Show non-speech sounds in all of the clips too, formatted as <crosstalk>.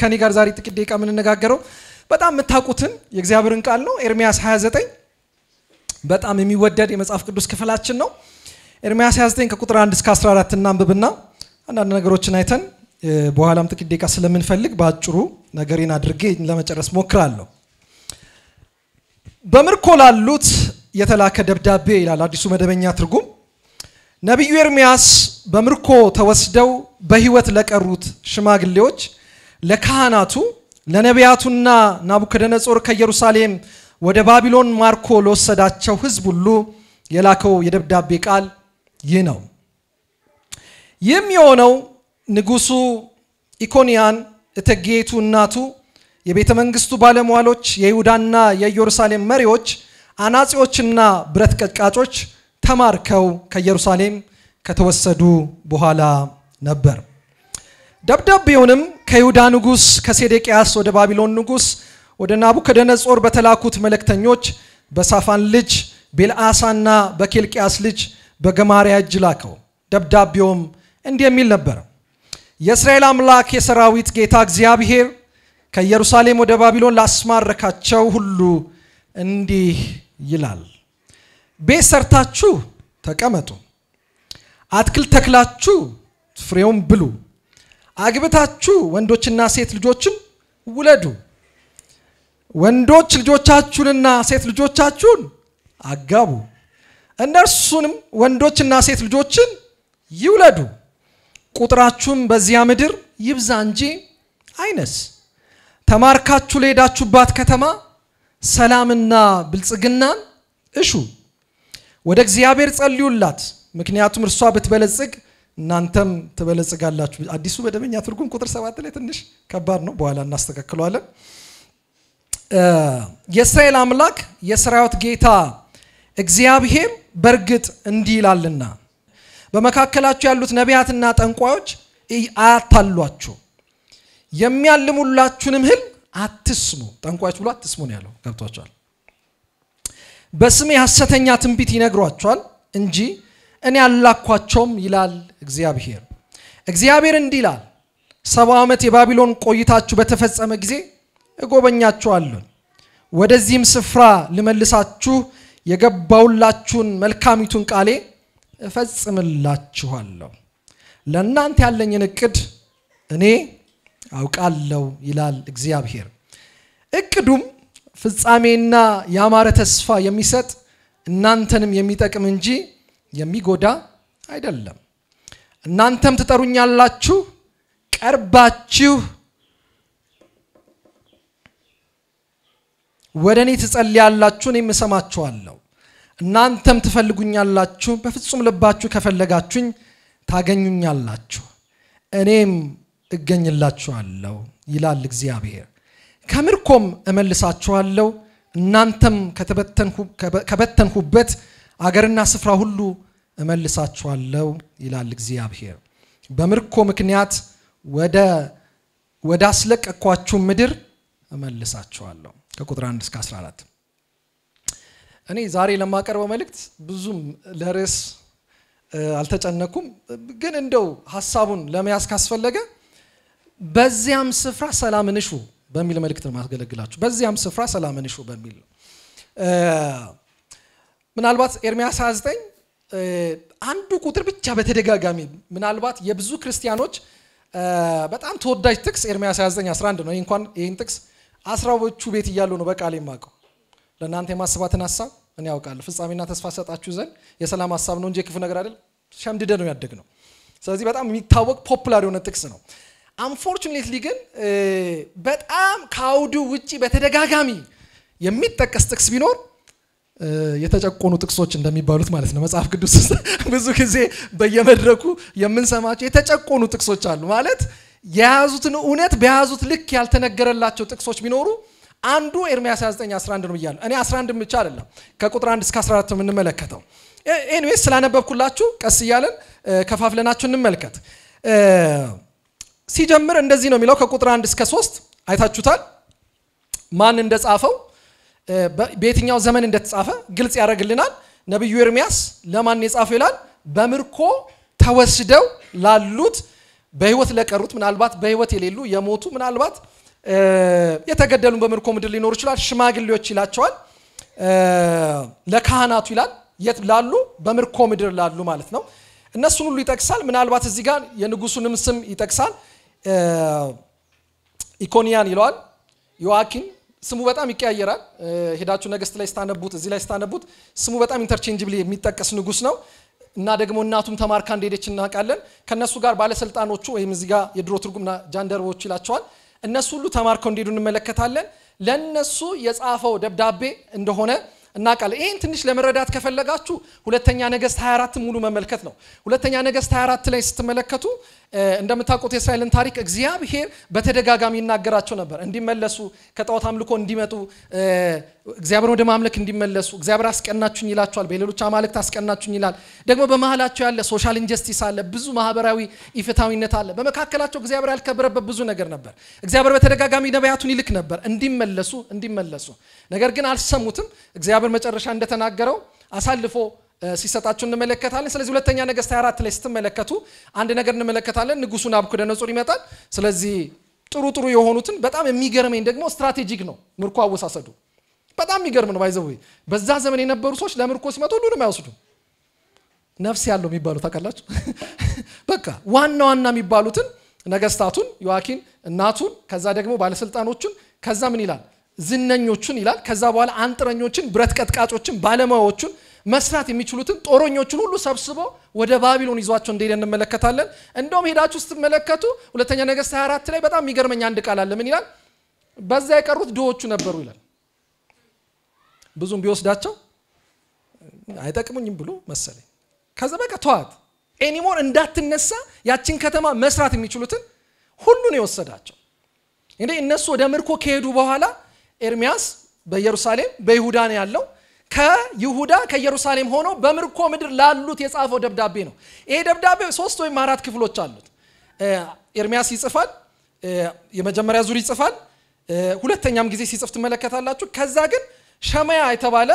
ከኔ ጋር ዛሬ ጥቂት ደቂቃ የምንነጋገረው በጣም የምታውቁትን የእግዚአብሔርን ቃል ነው። ኤርሚያስ 29 በጣም የሚወደድ የመጽሐፍ ቅዱስ ክፍላችን ነው። ኤርሚያስ 29 ከቁጥር 1 እስከ 14 እናንብብና አንዳንድ ነገሮችን አይተን በኋላም ጥቂት ደቂቃ ስለምንፈልግ በአጭሩ ነገሬን አድርጌ ለመጨረስ ሞክራለሁ። በምርኮ ላሉት የተላከ ደብዳቤ ይላል አዲሱ መደበኛ ትርጉም። ነቢዩ ኤርሚያስ በምርኮ ተወስደው በሕይወት ለቀሩት ሽማግሌዎች ለካህናቱ ለነቢያቱና ናቡከደነጾር ከኢየሩሳሌም ወደ ባቢሎን ማርኮ ለወሰዳቸው ሕዝብ ሁሉ የላከው የደብዳቤ ቃል ይህ ነው። ይህም የሆነው ንጉሱ ኢኮንያን እቴጌይቱ እናቱ፣ የቤተ መንግስቱ ባለሟሎች፣ የይሁዳና የኢየሩሳሌም መሪዎች፣ አናጺዎችና ብረት ቀጥቃጮች ተማርከው ከኢየሩሳሌም ከተወሰዱ በኋላ ነበር። ደብዳቤውንም ከይሁዳ ንጉሥ ከሴዴቅያስ ወደ ባቢሎን ንጉሥ ወደ ናቡከደነጾር በተላኩት መልእክተኞች በሳፋን ልጅ ቤልአሳና በኬልቅያስ ልጅ በገማሪያ እጅ ላከው። ደብዳቤውም እንዲህ የሚል ነበር። የእስራኤል አምላክ የሰራዊት ጌታ እግዚአብሔር ከኢየሩሳሌም ወደ ባቢሎን ላስማረካቸው ሁሉ እንዲህ ይላል፣ ቤት ሰርታችሁ ተቀመጡ፣ አትክልት ተክላችሁ ፍሬውን ብሉ አግብታችሁ ወንዶችና ሴት ልጆችን ውለዱ። ወንዶች ልጆቻችሁንና ሴት ልጆቻችሁን አጋቡ፣ እነርሱንም ወንዶችና ሴት ልጆችን ይውለዱ። ቁጥራችሁም በዚያ ምድር ይብዛ እንጂ አይነስ። ተማርካችሁ ለሄዳችሁባት ከተማ ሰላምና ብልጽግናን እሹ። ወደ እግዚአብሔር ጸልዩላት፣ ምክንያቱም እርሷ ብትበለጽግ እናንተም ትበለጽጋላችሁ። አዲሱ መደበኛ ትርጉም ቁጥር ሰባት ላይ ትንሽ ከባድ ነው፣ በኋላ እናስተካክለዋለን። የእስራኤል አምላክ የሰራዊት ጌታ እግዚአብሔር በእርግጥ እንዲህ ይላልና በመካከላችሁ ያሉት ነቢያትና ጠንቋዮች አያታሏችሁ፣ የሚያልሙላችሁንም ህል አትስሙ። ጠንቋዮች ብሎ አትስሙ ነው ያለው። ገብቷቸዋል። በስሜ ሐሰተኛ ትንቢት ይነግሯቸዋል እንጂ እኔ አላኳቸውም ይላል እግዚአብሔር። እግዚአብሔር እንዲህ ይላል፣ ሰባ ዓመት የባቢሎን ቆይታችሁ በተፈጸመ ጊዜ እጎበኛችኋለሁ፣ ወደዚህም ስፍራ ልመልሳችሁ የገባውላችሁን መልካሚቱን ቃሌ እፈጽምላችኋለሁ። ለእናንተ ያለኝን እቅድ እኔ አውቃለሁ ይላል እግዚአብሔር። እቅዱም ፍጻሜና ያማረ ተስፋ የሚሰጥ እናንተንም የሚጠቅም እንጂ የሚጎዳ አይደለም። እናንተም ትጠሩኛላችሁ ቀርባችሁ ወደ እኔ ትጸልያላችሁ፣ እኔም እሰማችኋለሁ። እናንተም ትፈልጉኛላችሁ፣ በፍጹም ልባችሁ ከፈለጋችሁኝ ታገኙኛላችሁ፣ እኔም እገኝላችኋለሁ ይላል እግዚአብሔር። ከምርኮም እመልሳችኋለሁ፣ እናንተም ከበተንሁበት አገርና ስፍራ ሁሉ እመልሳችኋለሁ ይላል እግዚአብሔር። በምርኮ ምክንያት ወደ ወደ አስለቀቅኳችሁ ምድር እመልሳችኋለሁ። ከቁጥር 1 እስከ 14 እኔ ዛሬ ለማቀርበው መልእክት ብዙም ለርዕስ አልተጨነኩም፣ ግን እንደው ሀሳቡን ለመያዝ ካስፈለገ በዚያም ስፍራ ሰላም እንሹ በሚል መልእክት ነው ማስገለግላችሁ። በዚያም ስፍራ ሰላም እንሹ በሚል ነው ምናልባት ኤርሚያስ 29 አንዱ ቁጥር ብቻ በተደጋጋሚ ምናልባት የብዙ ክርስቲያኖች በጣም ተወዳጅ ጥቅስ ኤርሚያስ 29 11 ነው። እንኳን ይህን ጥቅስ አስራዎቹ ቤት እያሉ ነው በቃል የማውቀው ለእናንተ የማስባትን ሀሳብ እኔ ያውቃለሁ ፍጻሜና ተስፋ ሰጣችሁ ዘንድ የሰላም ሀሳብ ነው እንጂ የክፉ ነገር አይደል። ሸምድደ ነው ያደግ ነው። ስለዚህ በጣም የሚታወቅ ፖፑላር የሆነ ጥቅስ ነው። አንፎርቹኔትሊ ግን በጣም ከአውዱ ውጭ በተደጋጋሚ የሚጠቀስ ጥቅስ ቢኖር የተጨቆኑ ጥቅሶች እንደሚባሉት ማለት ነው። መጽሐፍ ቅዱስ ውስጥ <laughs> ብዙ ጊዜ በየመድረኩ የምንሰማቸው የተጨቆኑ ጥቅሶች አሉ። ማለት የያዙትን እውነት በያዙት ልክ ያልተነገረላቸው ጥቅሶች ቢኖሩ አንዱ ኤርሚያስ 2911 ነው ብያለሁ። እኔ 11 ብቻ አይደለም ከቁጥር 1 እስከ 14 የምንመለከተው። ኤኒዌይስ ስላነበብኩላችሁ ቀስ እያለን ከፋፍለናችሁ እንመልከት። ሲጀምር እንደዚህ ነው የሚለው ከቁጥር 1 እስከ 3 አይታችሁታል ማን እንደጻፈው በየትኛው ዘመን እንደተጻፈ ግልጽ ያደርግልናል። ነቢዩ ኤርሚያስ ለማን የጻፈው ይላል? በምርኮ ተወስደው ላሉት በህይወት ለቀሩት ምናልባት በህይወት የሌሉ የሞቱ ምናልባት የተገደሉን በምርኮ ምድር ሊኖሩ ይችላል። ሽማግሌዎች ይላቸዋል። ለካህናቱ ይላል። የት ላሉ? በምርኮ ምድር ላሉ ማለት ነው። እነሱን ሁሉ ይጠቅሳል። ምናልባት እዚህ ጋር የንጉሱንም ስም ይጠቅሳል። ኢኮንያን ይለዋል። ዮአኪን ስሙ በጣም ይቀያየራል። ሄዳችሁ ነገስት ላይ ስታነቡት፣ እዚህ ላይ ስታነቡት ስሙ በጣም ኢንተርቼንጅብሊ የሚጠቀስ ንጉስ ነው እና ደግሞ እናቱም ተማርካ እንደሄደች እናውቃለን። ከእነሱ ጋር ባለስልጣኖቹ ወይም እዚህ ጋር የድሮ ትርጉም ጃንደረቦች ይላቸዋል። እነሱ ሁሉ ተማርከው እንደሄዱ እንመለከታለን። ለእነሱ የጻፈው ደብዳቤ እንደሆነ እናውቃለን። ይህን ትንሽ ለመረዳት ከፈለጋችሁ ሁለተኛ ነገስት 24 ሙሉ መመልከት ነው። ሁለተኛ ነገስት 24 ላይ ስትመለከቱ እንደምታውቁት የእስራኤልን ታሪክ እግዚአብሔር በተደጋጋሚ ይናገራቸው ነበር፣ እንዲመለሱ ከጣዖት አምልኮ እንዲመጡ እግዚአብሔር ወደ ማምለክ እንዲመለሱ እግዚአብሔር አስቀናችሁኝ ይላቸዋል። በሌሎች አማልክት አስቀናችሁኝ ይላል። ደግሞ በመሃላቸው ያለ ሶሻል ኢንጀስቲስ አለ፣ ብዙ ማህበራዊ ኢፍታዊነት አለ። በመካከላቸው እግዚአብሔር ያልከበረበት ብዙ ነገር ነበር። እግዚአብሔር በተደጋጋሚ ነቢያቱን ይልክ ነበር እንዲመለሱ እንዲመለሱ፣ ነገር ግን አልሰሙትም። እግዚአብሔር መጨረሻ እንደተናገረው አሳልፎ ሲሰጣችሁ እንመለከታለን። ስለዚህ ሁለተኛ ነገሥት 24 ላይ ስትመለከቱ አንድ ነገር እንመለከታለን። ንጉሱ ናቡከደነጾር ይመጣል። ስለዚህ ጥሩ ጥሩ የሆኑትን በጣም የሚገርመኝ ደግሞ ስትራቴጂክ ነው ምርኮ አወሳሰዱ በጣም የሚገርም ነው ባይዘው በዛ ዘመን የነበሩ ሰዎች ለምርኮ ሲመጡ ሁሉንም አይወስዱም። ነፍስ ያለው የሚባሉ ታውቃላችሁ። <laughs> በቃ ዋና ዋና የሚባሉትን ነገስታቱን፣ ዮዋኪን እናቱን፣ ከዛ ደግሞ ባለስልጣኖቹን፣ ከዛ ምን ይላል ዝነኞቹን ይላል። ከዛ በኋላ አንጥረኞችን፣ ብረት ቀጥቃጮችን፣ ባለሙያዎቹን መስራት የሚችሉትን ጦረኞቹን ሁሉ ሰብስቦ ወደ ባቢሎን ይዟቸው እንደሄደ እንመለከታለን። እንደውም ሄዳችሁ ስትመለከቱ ሁለተኛ ነገስት 24 ላይ በጣም የሚገርመኝ አንድ ቃል አለ። ምን ይላል? በዛ የቀሩት ድሆቹ ነበሩ ይላል። ብዙም ቢወስዳቸው አይጠቅሙኝም ብሎ መሰለኝ። ከዛ በቃ ተዋት ኤኒሞር እንዳትነሳ ያችን ከተማ መስራት የሚችሉትን ሁሉን የወሰዳቸው። እንደ እነሱ ወደ ምርኮ ከሄዱ በኋላ ኤርሚያስ በኢየሩሳሌም በይሁዳ ነው ያለው። ከይሁዳ ከኢየሩሳሌም ሆኖ በምርኮ ምድር ላሉት የጻፈው ደብዳቤ ነው። ይሄ ደብዳቤ ሶስት ወይም አራት ክፍሎች አሉት። ኤርሚያስ ይጽፋል። የመጀመሪያ ዙር ይጽፋል። ሁለተኛም ጊዜ ሲጽፍ ትመለከታላችሁ። ከዛ ግን ሸማያ የተባለ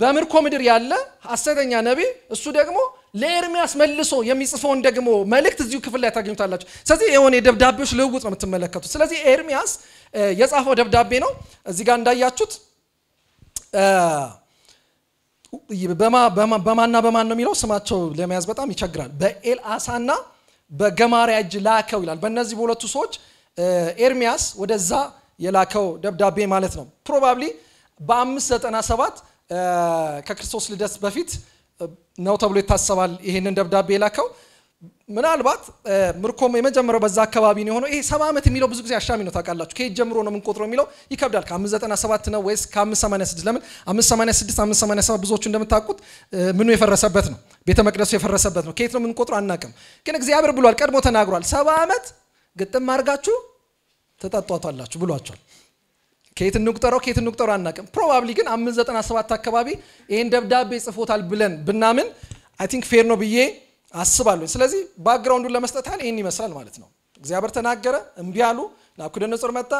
በምርኮ ምድር ያለ ሐሰተኛ ነቢ እሱ ደግሞ ለኤርሚያስ መልሶ የሚጽፈውን ደግሞ መልእክት እዚሁ ክፍል ላይ ታገኙታላችሁ። ስለዚህ የሆነ የደብዳቤዎች ልውውጥ ነው የምትመለከቱት። ስለዚህ ኤርሚያስ የጻፈው ደብዳቤ ነው። እዚህ ጋር እንዳያችሁት በማና በማን ነው የሚለው ስማቸው ለመያዝ በጣም ይቸግራል። በኤልአሳና በገማሪያ እጅ ላከው ይላል። በእነዚህ በሁለቱ ሰዎች ኤርሚያስ ወደዛ የላከው ደብዳቤ ማለት ነው ፕሮባብሊ በ597 ከክርስቶስ ልደት በፊት ነው ተብሎ ይታሰባል። ይህንን ደብዳቤ የላከው ምናልባት ምርኮም የመጀመሪያው በዛ አካባቢ ነው የሆነው። ይሄ ሰባ ዓመት የሚለው ብዙ ጊዜ አሻሚ ነው ታውቃላችሁ። ከየት ጀምሮ ነው የምንቆጥረው የሚለው ይከብዳል። ከ597 ነው ወይስ ከ586? ለምን 586 587 ብዙዎቹ እንደምታውቁት ምኑ የፈረሰበት ነው፣ ቤተ መቅደሱ የፈረሰበት ነው። ከየት ነው የምንቆጥረው አናውቅም። ግን እግዚአብሔር ብሏል፣ ቀድሞ ተናግሯል። ሰባ ዓመት ግጥም አድርጋችሁ ትጠጧቷላችሁ ብሏቸዋል። ከየት እንቁጠረው ከየት እንቁጠረው አናቅም። ፕሮባብሊ ግን ሰባት አካባቢ ይህን ደብዳቤ ጽፎታል ብለን ብናምን አይ ቲንክ ፌር ነው ብዬ አስባለሁ። ስለዚህ ባክግራውንዱን ለመስጠት ያህል ይህን ይመስላል ማለት ነው። እግዚአብሔር ተናገረ፣ እምቢ አሉ። ናቡከደነጾር መጣ፣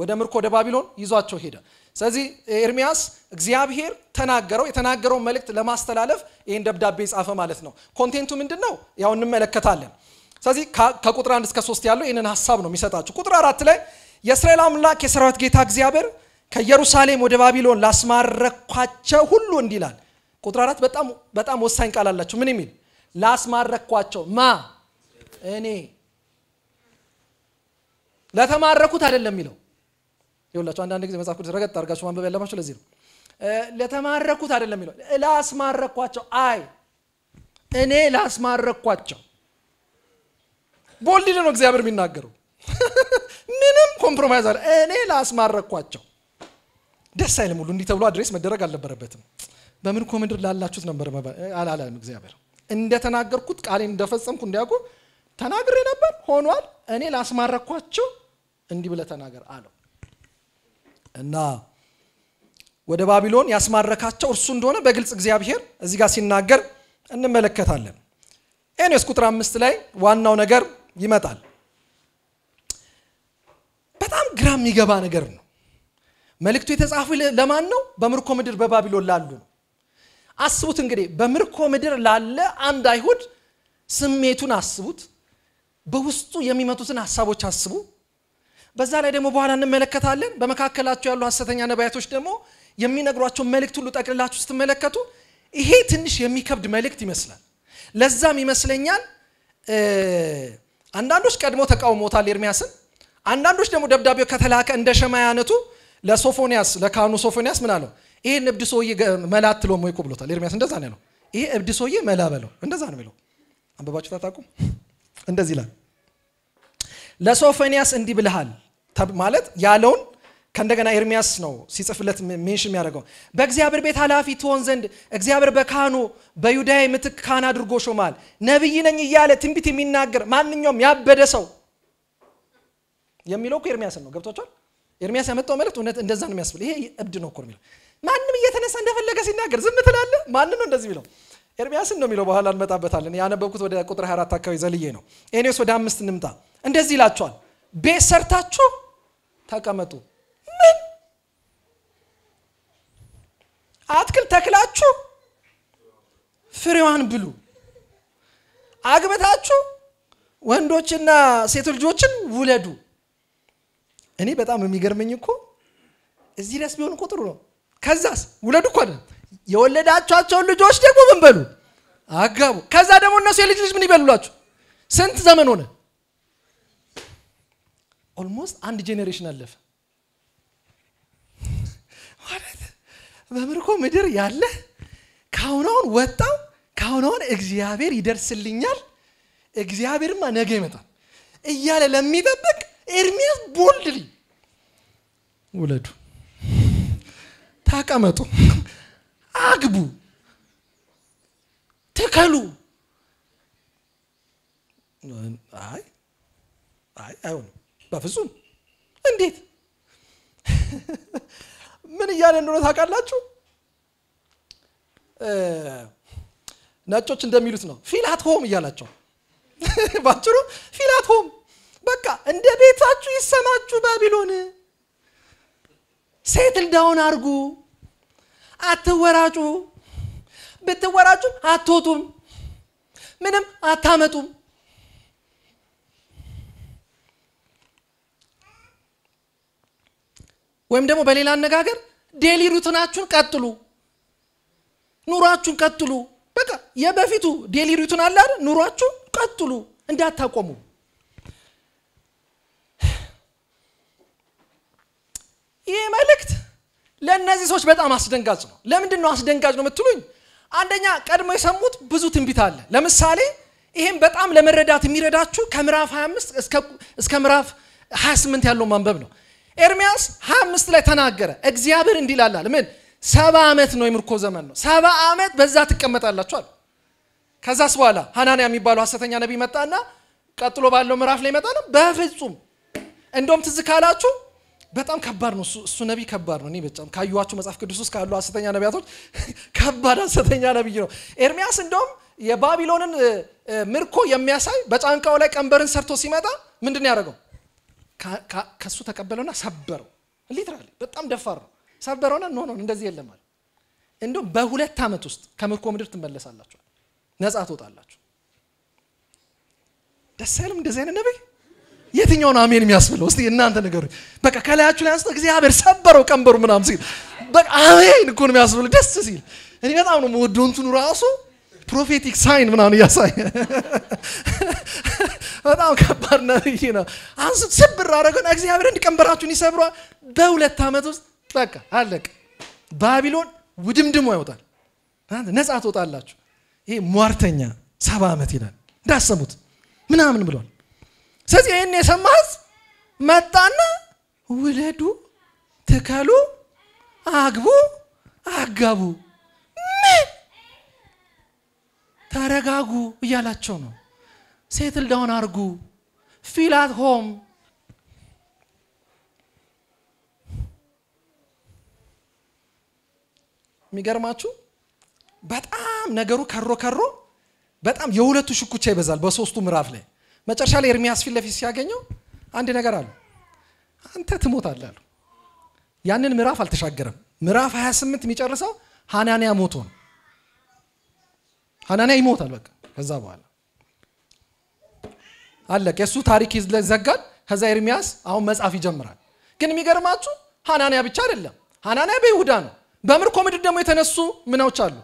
ወደ ምርኮ ወደ ባቢሎን ይዟቸው ሄደ። ስለዚህ ኤርሚያስ እግዚአብሔር ተናገረው፣ የተናገረውን መልእክት ለማስተላለፍ ይህን ደብዳቤ ጻፈ ማለት ነው። ኮንቴንቱ ምንድን ነው? ያው እንመለከታለን። ስለዚህ ከቁጥር አንድ እስከ ሶስት ያለው ይህንን ሀሳብ ነው የሚሰጣቸው። ቁጥር አራት ላይ የእስራኤል አምላክ የሰራዊት ጌታ እግዚአብሔር ከኢየሩሳሌም ወደ ባቢሎን ላስማረኳቸው ሁሉ እንዲህ ይላል። ቁጥር አራት በጣም በጣም ወሳኝ ቃል አላቸው። ምን የሚል ላስማረኳቸው ማ እኔ ለተማረኩት አይደለም የሚለው ይኸውላችሁ። አንዳንድ ጊዜ መጽሐፍ ቅዱስ ረገጥ አድርጋችሁ ማንበብ ያለባችሁ ለዚህ ነው። ለተማረኩት አይደለም የሚለው ላስማረኳቸው፣ አይ እኔ ላስማረኳቸው። ቦልድ ነው እግዚአብሔር የሚናገረው ምንም ኮምፕሮማይዝ አለ እኔ ላስማረኳቸው ደስ አይልም ሁሉ እንዲህ ተብሎ አድሬስ መደረግ አልነበረበትም በምን ኮምድር ላላችሁት ነበር አላለም እግዚአብሔር እንደተናገርኩት ቃሌን እንደፈጸምኩ እንዲያውቁ ተናግሬ ነበር ሆኗል እኔ ላስማረኳቸው እንዲህ ብለ ተናገር አለው እና ወደ ባቢሎን ያስማረካቸው እርሱ እንደሆነ በግልጽ እግዚአብሔር እዚህ ጋር ሲናገር እንመለከታለን ኤኔስ ቁጥር አምስት ላይ ዋናው ነገር ይመጣል በጣም ግራ የሚገባ ነገር ነው። መልእክቱ የተጻፉ ለማን ነው? በምርኮ ምድር በባቢሎን ላሉ ነው። አስቡት እንግዲህ በምርኮ ምድር ላለ አንድ አይሁድ ስሜቱን አስቡት። በውስጡ የሚመጡትን ሀሳቦች አስቡ። በዛ ላይ ደግሞ በኋላ እንመለከታለን። በመካከላቸው ያሉ ሀሰተኛ ነቢያቶች ደግሞ የሚነግሯቸውን መልእክት ሁሉ ጠቅልላችሁ ስትመለከቱ ይሄ ትንሽ የሚከብድ መልእክት ይመስላል። ለዛም ይመስለኛል አንዳንዶች ቀድሞ ተቃውሞታል ኤርሚያስን አንዳንዶች ደግሞ ደብዳቤው ከተላከ እንደ ሸማያነቱ ለሶፎንያስ ለካህኑ ሶፎንያስ ምን አለው? ይህን እብድ ሰውዬ መላ አትለውም ወይ እኮ ብሎታል። ኤርሚያስ እንደዛ ነው ያለው። ይህ እብድ ሰውዬ መላ በለው፣ እንደዛ ነው የሚለው። አንብባችሁ ታታቁም። እንደዚህ ይላል። ለሶፎንያስ እንዲህ ብልሃል ማለት ያለውን ከእንደገና ኤርሚያስ ነው ሲጽፍለት ሜንሽን የሚያደርገው በእግዚአብሔር ቤት ኃላፊ ትሆን ዘንድ እግዚአብሔር በካህኑ በዩዳዬ ምትክ ካህን አድርጎ ሾማል። ነቢይ ነኝ እያለ ትንቢት የሚናገር ማንኛውም ያበደ ሰው የሚለው እኮ ኤርሚያስን ነው። ገብቷቸዋል። ኤርሚያስ ያመጣው መልእክት እውነት እንደዛ ነው የሚያስብል። ይሄ እብድ ነው እኮ የሚለው ማንም እየተነሳ እንደፈለገ ሲናገር ዝም ትላለ። ማንን ነው እንደዚህ የሚለው? ኤርሚያስን ነው የሚለው። በኋላ እንመጣበታለን። ያነበብኩት ወደ ቁጥር 24 አካባቢ ዘልዬ ነው። ኤኔስ ወደ አምስት እንምጣ። እንደዚህ ይላቸዋል፣ ቤት ሰርታችሁ ተቀመጡ። ምን አትክልት ተክላችሁ ፍሬዋን ብሉ። አግብታችሁ ወንዶችና ሴት ልጆችን ውለዱ። እኔ በጣም የሚገርመኝ እኮ እዚህ ድረስ ቢሆን እኮ ጥሩ ነው። ከዛስ ውለዱ እኮ አይደለም የወለዳቸዋቸውን ልጆች ደግሞ ምን በሉ አጋቡ። ከዛ ደግሞ እነሱ የልጅ ልጅ ምን ይበሉላችሁ? ስንት ዘመን ሆነ? ኦልሞስት አንድ ጄኔሬሽን አለፈ ማለት በምርኮ ምድር ያለ ካሁናውን ወጣው ካሁናውን እግዚአብሔር ይደርስልኛል፣ እግዚአብሔርማ ነገ ይመጣል እያለ ለሚጠብቅ ኤርሚያስ ቦልድሊ ውለዱ፣ ተቀመጡ፣ አግቡ፣ ትከሉ። አይ አይ አይሆንም፣ በፍጹም እንዴት ምን እያለ እንደሆነ ታውቃላችሁ? ነጮች እንደሚሉት ነው ፊል አት ሆም እያላቸው ባጭሩ ፊል አት ሆም በቃ እንደ ቤታችሁ ይሰማችሁ ባቢሎን። ሴትል ዳውን አርጉ፣ አትወራጩ። ብትወራጩ አትወጡም፣ ምንም አታመጡም። ወይም ደግሞ በሌላ አነጋገር ዴሊ ሩትናችሁን ቀጥሉ፣ ኑሯችሁን ቀጥሉ። በቃ የበፊቱ ዴሊ ሩትን አለ አይደል? ኑሯችሁን ቀጥሉ እንዳታቆሙ። ይህ መልእክት ለእነዚህ ሰዎች በጣም አስደንጋጭ ነው ለምንድን ነው አስደንጋጭ ነው የምትሉኝ አንደኛ ቀድሞ የሰሙት ብዙ ትንቢት አለ ለምሳሌ ይህም በጣም ለመረዳት የሚረዳችሁ ከምዕራፍ 25 እስከ ምዕራፍ 28 ያለው ማንበብ ነው ኤርሚያስ 25 ላይ ተናገረ እግዚአብሔር እንዲህ ይላላል ምን ሰባ ዓመት ነው የምርኮ ዘመን ነው ሰባ ዓመት በዛ ትቀመጣላችኋል ከዛስ በኋላ ሀናንያ የሚባለው ሐሰተኛ ነቢይ መጣና ቀጥሎ ባለው ምዕራፍ ላይ ይመጣ ነው በፍጹም እንደውም ትዝ ካላችሁ በጣም ከባድ ነው። እሱ ነቢይ ከባድ ነው። እኔ በጣም ካዩዋቸው መጽሐፍ ቅዱስ ውስጥ ካሉ ሐሰተኛ ነቢያቶች <laughs> ከባድ ሐሰተኛ ነቢይ ነው። ኤርሚያስ እንደውም የባቢሎንን ምርኮ የሚያሳይ በጫንቃው ላይ ቀንበርን ሰርቶ ሲመጣ ምንድን ያደረገው? ከሱ ተቀበለውና ሰበረው። ሊትራሊ በጣም ደፋር ነው። ሰበረውና ኖ ኖ እንደዚህ የለም አለ። እንደውም በሁለት ዓመት ውስጥ ከምርኮ ምድር ትመለሳላችኋል፣ ነጻ ትወጣላችሁ። ደስ አይልም እንደዚህ አይነት ነቢይ የትኛውን አሜን የሚያስብለው እስቲ እናንተ ነገሩ በቃ ከላያችሁ ላይ አንስተ እግዚአብሔር ሰበረው ቀንበሩ ምናም ሲል በቃ አሜን እኮ ነው የሚያስብል ደስ ሲል እኔ በጣም ነው የምወደው እንትኑ ራሱ ፕሮፌቲክ ሳይን ምናምን እያሳየ <laughs> በጣም ከባድ ነብይ ነው። አንሱ ስብር አደረገን። እግዚአብሔር እንዲ ቀንበራችሁን ይሰብረዋል። በሁለት ዓመት ውስጥ በቃ አለቅ ባቢሎን ውድምድሟ ይወጣል። ነፃ ትወጣላችሁ። ይሄ ሟርተኛ ሰባ ዓመት ይላል እንዳሰሙት ምናምን ብሏል። ስለዚህ ይህን የሰማ ህዝብ መጣና ውለዱ፣ ትከሉ፣ አግቡ፣ አጋቡ ምን ተረጋጉ እያላቸው ነው። ሴትል ዳውን አርጉ፣ ፊል አት ሆም የሚገርማችሁ በጣም ነገሩ ከሮ ከሮ በጣም የሁለቱ ሽኩቻ ይበዛል በሶስቱ ምዕራፍ ላይ መጨረሻ ላይ ኤርሚያስ ፊት ለፊት ሲያገኘው አንድ ነገር አለ። አንተ ትሞታለህ አሉ። ያንን ምዕራፍ አልተሻገረም። ምዕራፍ 28 የሚጨርሰው ሐናንያ ሞቶ ነው። ሐናንያ ይሞታል። በቃ ከዛ በኋላ አለቀ። የእሱ ታሪክ ይዘጋል። ከዛ ኤርሚያስ አሁን መጽሐፍ ይጀምራል። ግን የሚገርማችሁ ሐናንያ ብቻ አይደለም። ሐናንያ በይሁዳ ነው። በምርኮ ምድር ደግሞ የተነሱ ምናዎች አሉ፣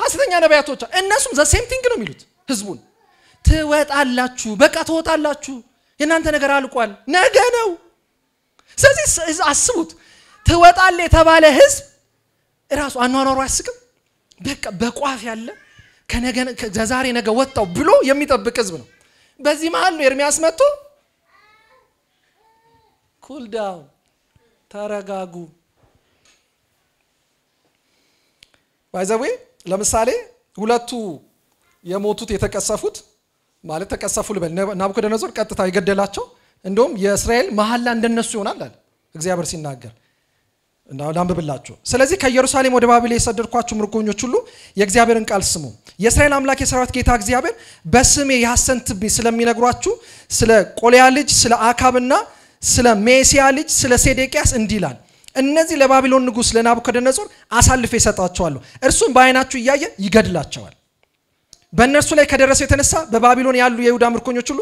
ሐሰተኛ ነቢያቶች። እነሱም ዘሴምቲንግ ነው የሚሉት ህዝቡን ትወጣላችሁ። በቃ ትወጣላችሁ። የእናንተ ነገር አልቋል። ነገ ነው። ስለዚህ አስቡት፣ ትወጣል የተባለ ህዝብ እራሱ አኗኗሩ አያስቅም። በቃ በቋፍ ያለ ከዛሬ ነገ ወጣው ብሎ የሚጠብቅ ህዝብ ነው። በዚህ መሀል ነው ኤርሚያስ መጥቶ ኩልዳው ተረጋጉ። ባይዘዌ ለምሳሌ ሁለቱ የሞቱት የተቀሰፉት ማለት ተቀሰፉ ልበል ናቡከደነጾር ቀጥታ የገደላቸው እንደውም የእስራኤል መሐላ እንደነሱ ይሆናል አለ እግዚአብሔር ሲናገር ላንብብላችሁ። ስለዚህ ከኢየሩሳሌም ወደ ባቢሎን የሰደድኳችሁ ምርኮኞች ሁሉ የእግዚአብሔርን ቃል ስሙ። የእስራኤል አምላክ የሰራዊት ጌታ እግዚአብሔር በስሜ የሐሰን ትንቢት ስለሚነግሯችሁ ስለ ቆልያ ልጅ ስለ አካብና ስለ ሜሲያ ልጅ ስለ ሴዴቅያስ እንዲህ ይላል እነዚህ ለባቢሎን ንጉሥ ለናቡከደነጾር አሳልፌ እሰጣቸዋለሁ፣ እርሱም በዓይናችሁ እያየ ይገድላቸዋል። በእነርሱ ላይ ከደረሰው የተነሳ በባቢሎን ያሉ የይሁዳ ምርኮኞች ሁሉ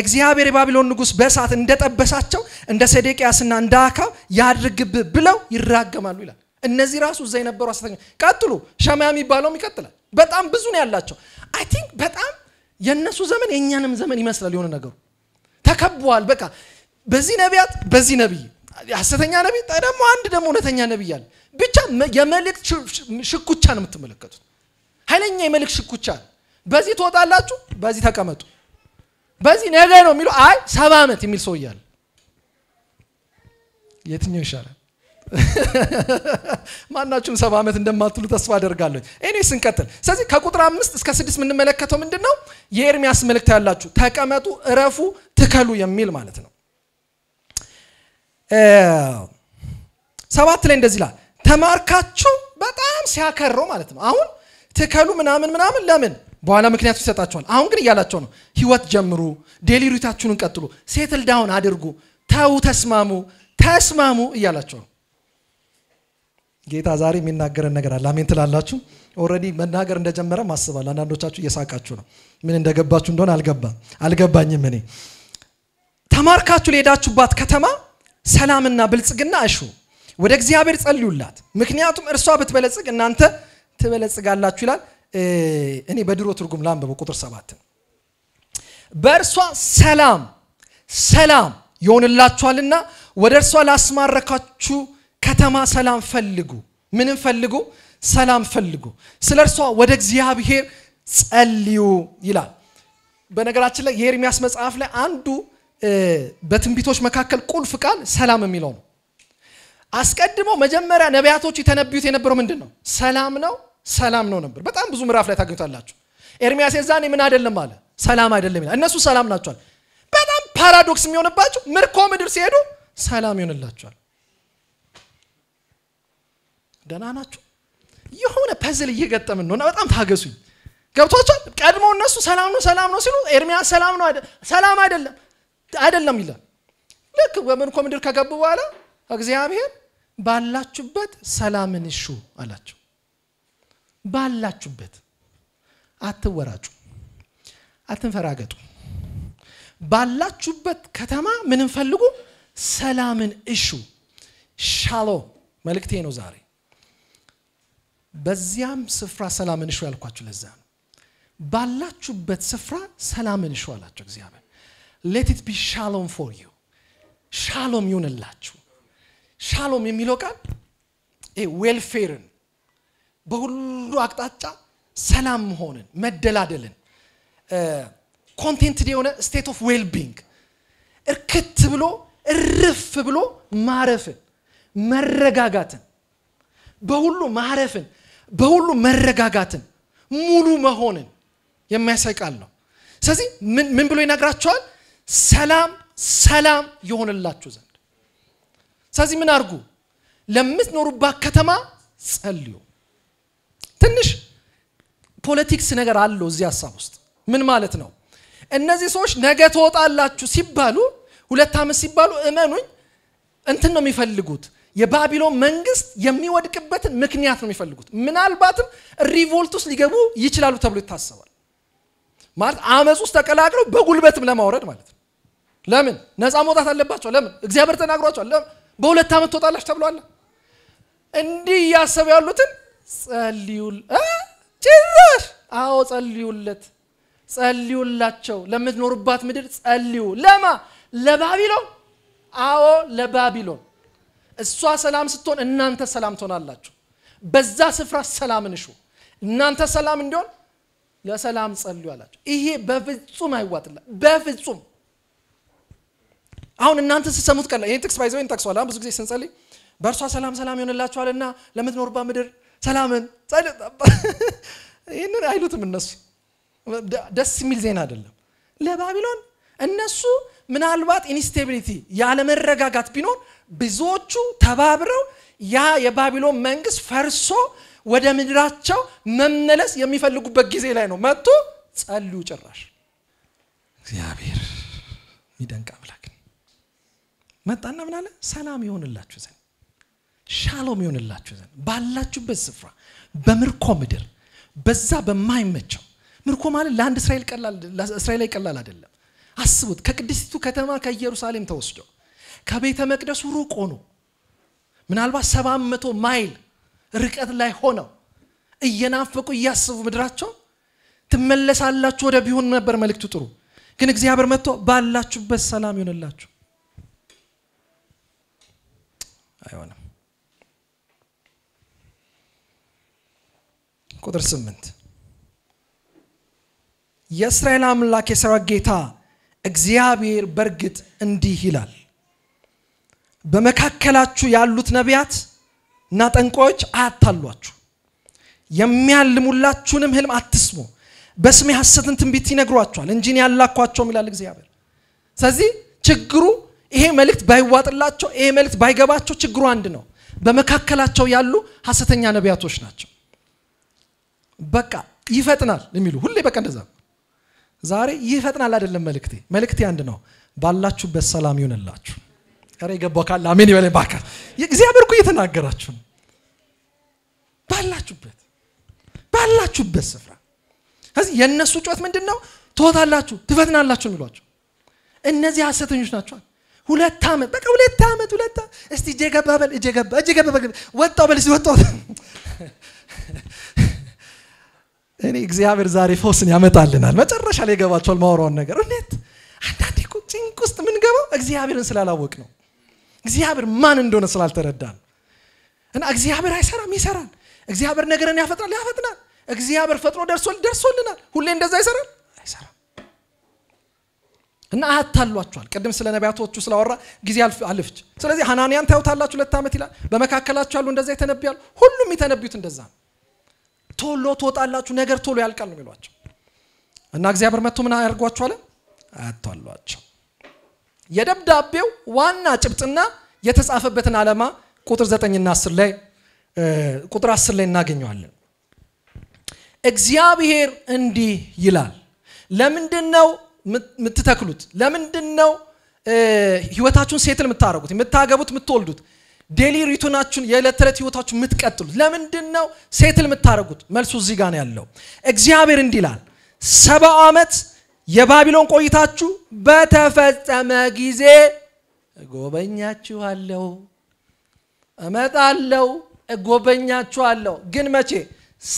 እግዚአብሔር የባቢሎን ንጉሥ በእሳት እንደጠበሳቸው እንደ ሴዴቅያስና እንደ አካብ ያድርግብ ብለው ይራገማሉ ይላል። እነዚህ ራሱ እዛ የነበሩ ሐሰተኞች ቀጥሉ። ሸማያ የሚባለውም ይቀጥላል። በጣም ብዙ ነው ያላቸው። አይ ቲንክ በጣም የእነሱ ዘመን የእኛንም ዘመን ይመስላል። የሆነ ነገሩ ተከቧል በቃ በዚህ ነቢያት፣ በዚህ ነቢይ፣ ሐሰተኛ ነቢይ፣ ደግሞ አንድ ደግሞ እውነተኛ ነቢይ አለ። ብቻ የመልእክት ሽኩቻ ነው የምትመለከቱት። ኃይለኛ የመልእክት ሽኩቻ ነው። በዚህ ትወጣላችሁ፣ በዚህ ተቀመጡ፣ በዚህ ነገ ነው የሚለው። አይ ሰባ ዓመት የሚል ሰው እያለ የትኛው ይሻላል? <laughs> ማናችሁም ሰባ ዓመት እንደማትሉ ተስፋ አደርጋለሁ። እኔ ስንቀጥል፣ ስለዚህ ከቁጥር አምስት እስከ ስድስት የምንመለከተው ምንድን ነው? የኤርሚያስ መልእክት ያላችሁ ተቀመጡ፣ እረፉ፣ ትከሉ የሚል ማለት ነው። ሰባት ላይ እንደዚህ ላል ተማርካችሁ በጣም ሲያከረው ማለት ነው። አሁን ትከሉ ምናምን ምናምን ለምን በኋላ ምክንያቱ ይሰጣቸዋል። አሁን ግን እያላቸው ነው ህይወት ጀምሩ፣ ዴሊሪታችሁን ቀጥሉ፣ ሴትል ዳውን አድርጉ፣ ተው፣ ተስማሙ፣ ተስማሙ እያላቸው ነው። ጌታ ዛሬ የሚናገረን ነገር አለ። አሜን ትላላችሁ። ኦልሬዲ መናገር እንደጀመረ ማስባል። አንዳንዶቻችሁ እየሳቃችሁ ነው። ምን እንደገባችሁ እንደሆነ አልገባ አልገባኝም። እኔ ተማርካችሁ ለሄዳችሁባት ከተማ ሰላምና ብልጽግና እሹ፣ ወደ እግዚአብሔር ጸልዩላት፣ ምክንያቱም እርሷ ብትበለጽግ እናንተ ትበለጽጋላችሁ ይላል። እኔ በድሮ ትርጉም ላንብበው ቁጥር ሰባት በእርሷ ሰላም ሰላም ይሆንላችኋልና ወደ እርሷ ላስማረካችሁ ከተማ ሰላም ፈልጉ ምንም ፈልጉ ሰላም ፈልጉ ስለ እርሷ ወደ እግዚአብሔር ጸልዩ ይላል በነገራችን ላይ የኤርሚያስ መጽሐፍ ላይ አንዱ በትንቢቶች መካከል ቁልፍ ቃል ሰላም የሚለው ነው አስቀድሞ መጀመሪያ ነቢያቶች የተነቢዩት የነበረው ምንድን ነው ሰላም ነው ሰላም ነው ነበር። በጣም ብዙ ምዕራፍ ላይ ታገኙታላችሁ። ኤርሚያስ የዛኔ ምን አይደለም አለ ሰላም አይደለም ይላል። እነሱ ሰላም ናቸዋል። በጣም ፓራዶክስ የሚሆንባቸው ምርኮ ምድር ሲሄዱ ሰላም ይሆንላቸዋል። ደህና ናቸው። የሆነ ፐዝል እየገጠምን ነው እና በጣም ታገሱኝ። ገብቷቸዋል። ቀድሞ እነሱ ሰላም ነው ሰላም ነው ሲሉ ኤርሚያስ ሰላም ነው ሰላም አይደለም አይደለም ይላል። ልክ በምርኮ ምድር ከገቡ በኋላ እግዚአብሔር ባላችሁበት ሰላምን እሹ አላቸው። ባላችሁበት አትወራጩ፣ አትንፈራገጡ። ባላችሁበት ከተማ ምንም ፈልጉ፣ ሰላምን እሹ። ሻሎ መልእክቴ ነው ዛሬ። በዚያም ስፍራ ሰላምን እሹ ያልኳችሁ ለዛ ነው። ባላችሁበት ስፍራ ሰላምን እሹ አላቸው እግዚአብሔር። ሌት ኢት ቢ ሻሎም ፎር ዩ። ሻሎም ይሁንላችሁ። ሻሎም የሚለው ቃል ዌልፌርን በሁሉ አቅጣጫ ሰላም መሆንን መደላደልን ኮንቴንትድ የሆነ ስቴት ኦፍ ዌልቢንግ እርክት ብሎ እርፍ ብሎ ማረፍን መረጋጋትን በሁሉ ማረፍን በሁሉ መረጋጋትን ሙሉ መሆንን የሚያሳይ ቃል ነው ስለዚህ ምን ብሎ ይነግራቸዋል ሰላም ሰላም የሆንላችሁ ዘንድ ስለዚህ ምን አድርጉ ለምትኖሩባት ከተማ ጸልዩ ትንሽ ፖለቲክስ ነገር አለው እዚህ ሀሳብ ውስጥ ምን ማለት ነው እነዚህ ሰዎች ነገ ትወጣላችሁ ሲባሉ ሁለት ዓመት ሲባሉ እመኑኝ እንትን ነው የሚፈልጉት የባቢሎን መንግስት የሚወድቅበትን ምክንያት ነው የሚፈልጉት ምናልባትም ሪቮልት ውስጥ ሊገቡ ይችላሉ ተብሎ ይታሰባል ማለት አመፅ ውስጥ ተቀላቅለው በጉልበትም ለማውረድ ማለት ነው ለምን ነፃ መውጣት አለባቸው ለምን እግዚአብሔር ተናግሯቸዋል በሁለት ዓመት ትወጣላችሁ ተብሏል እንዲህ እያሰቡ ያሉትን ጸልዩል ጭራሽ አዎ ጸልዩለት ጸልዩላቸው ለምትኖሩባት ምድር ጸልዩ ለማ ለባቢሎን አዎ ለባቢሎን እሷ ሰላም ስትሆን እናንተ ሰላም ትሆናላችሁ በዛ ስፍራ ሰላምን እሹ እናንተ ሰላም እንዲሆን ለሰላም ጸልዩ አላቸው ይሄ በፍጹም አይዋጥላ በፍጹም አሁን እናንተ ስሰሙት ቀላ ይህን ጥቅስ ባይዘ ጠቅሷል ብዙ ጊዜ ስንጸልይ በእርሷ ሰላም ሰላም ይሆንላችኋልና ለምትኖርባት ምድር ሰላምን <laughs> ይህንን አይሉትም እነሱ ደስ የሚል ዜና አይደለም ለባቢሎን እነሱ ምናልባት ኢንስቴቢሊቲ ያለመረጋጋት ቢኖር ብዙዎቹ ተባብረው ያ የባቢሎን መንግስት ፈርሶ ወደ ምድራቸው መመለስ የሚፈልጉበት ጊዜ ላይ ነው መጥቶ ጸልዩ ጭራሽ እግዚአብሔር የሚደንቅ አምላክ መጣና ምናለ ሰላም ይሆንላችሁ ዘንድ ሻሎም ይሆንላችሁ ዘንድ ባላችሁበት ስፍራ በምርኮ ምድር በዛ በማይመቸው ምርኮ ማለት ለአንድ እስራኤል ቀላል አይደለም። አስቡት ከቅድስቲቱ ከተማ ከኢየሩሳሌም ተወስዶ ከቤተ መቅደሱ ሩቅ ሆኖ ምናልባት ሰባት መቶ ማይል ርቀት ላይ ሆነው እየናፈቁ እያስቡ ምድራቸው ትመለሳላችሁ ወደ ቢሆን ነበር መልእክቱ ጥሩ ግን እግዚአብሔር መጥቶ ባላችሁበት ሰላም ይሆንላችሁ ቁጥር ስምንት የእስራኤል አምላክ የሰራዊት ጌታ እግዚአብሔር በእርግጥ እንዲህ ይላል በመካከላችሁ ያሉት ነቢያት እና ጠንቋዮች አያታሏችሁ የሚያልሙላችሁንም ህልም አትስሙ በስሜ ሐሰትን ትንቢት ይነግሯቸዋል እንጂን ያላኳቸውም ይላል እግዚአብሔር ስለዚህ ችግሩ ይሄ መልእክት ባይዋጥላቸው ይሄ መልእክት ባይገባቸው ችግሩ አንድ ነው በመካከላቸው ያሉ ሐሰተኛ ነቢያቶች ናቸው በቃ ይፈጥናል የሚሉ ሁሌ በቃ እንደዛ ዛሬ ይፈጥናል አይደለም መልእክቴ መልእክቴ አንድ ነው ባላችሁበት ሰላም ይሆንላችሁ ረ የገባው ካለ አሜን ይበለኝ ባካል እግዚአብሔር እኮ እየተናገራችሁ ነው ባላችሁበት ባላችሁበት ስፍራ ስለዚህ የእነሱ ጩኸት ምንድን ነው ትወታላችሁ ትፈትናላችሁ የሚሏቸው እነዚህ ሀሰተኞች ናቸዋል ሁለት ዓመት በቃ ሁለት ዓመት ሁለት እስቲ እጄ ገባ በል እጄ ገባ እጄ ገባ ወጣው በል እስቲ ወጣው እኔ እግዚአብሔር ዛሬ ፈውስን ያመጣልናል። መጨረሻ ላይ ይገባቸዋል ማወራውን ነገር። እውነት አንዳንዴ እኮ ጭንቅ ውስጥ ምንገባው እግዚአብሔርን ስላላወቅ ነው። እግዚአብሔር ማን እንደሆነ ስላልተረዳ ነው። እና እግዚአብሔር አይሰራም፣ ይሰራል። እግዚአብሔር ነገርን ያፈጥራል፣ ያፈጥናል። እግዚአብሔር ፈጥሮ ደርሶል ደርሶልናል። ሁሌ እንደዛ ይሰራል አይሰራም። እና አታሏቸዋል። ቅድም ስለ ነቢያቶቹ ስላወራ ጊዜ አልፍች። ስለዚህ ሐናንያን ታዩታላችሁ፣ ሁለት ዓመት ይላል። በመካከላችሁ ያሉ እንደዛ ይተነብያሉ። ሁሉም የተነብዩት እንደዛ ነው። ቶሎ ትወጣላችሁ፣ ነገር ቶሎ ያልቃል ነው የሚሏቸው። እና እግዚአብሔር መጥቶ ምን አያርጓቸዋል? አያቷሏቸው። የደብዳቤው ዋና ጭብጥና የተጻፈበትን ዓላማ ቁጥር ዘጠኝና አስር ላይ ቁጥር አስር ላይ እናገኘዋለን። እግዚአብሔር እንዲህ ይላል፣ ለምንድን ነው የምትተክሉት? ለምንድን ነው ህይወታችሁን ሴትል የምታደረጉት? የምታገቡት፣ የምትወልዱት ዴሊ ሪቱናችሁን የዕለት ተዕለት ህይወታችሁ የምትቀጥሉት ለምንድን ነው ሴትል የምታደርጉት መልሱ እዚህ ጋር ነው ያለው እግዚአብሔር እንዲህ ይላል ሰባ ዓመት የባቢሎን ቆይታችሁ በተፈጸመ ጊዜ እጎበኛችኋለሁ እመጣለሁ እጎበኛችኋለሁ ግን መቼ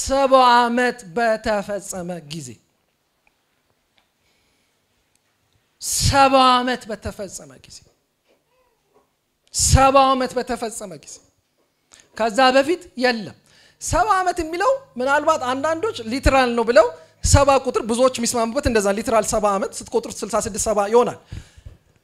ሰባ ዓመት በተፈጸመ ጊዜ ሰባ ዓመት በተፈጸመ ጊዜ ሰባ ዓመት በተፈጸመ ጊዜ ከዛ በፊት የለም ሰባ ዓመት የሚለው ምናልባት አንዳንዶች ሊትራል ነው ብለው ሰባ ቁጥር ብዙዎች የሚስማሙበት እንደዛ ሊትራል ሰባ ዓመት ስትቆጥር 66 ሰባ ይሆናል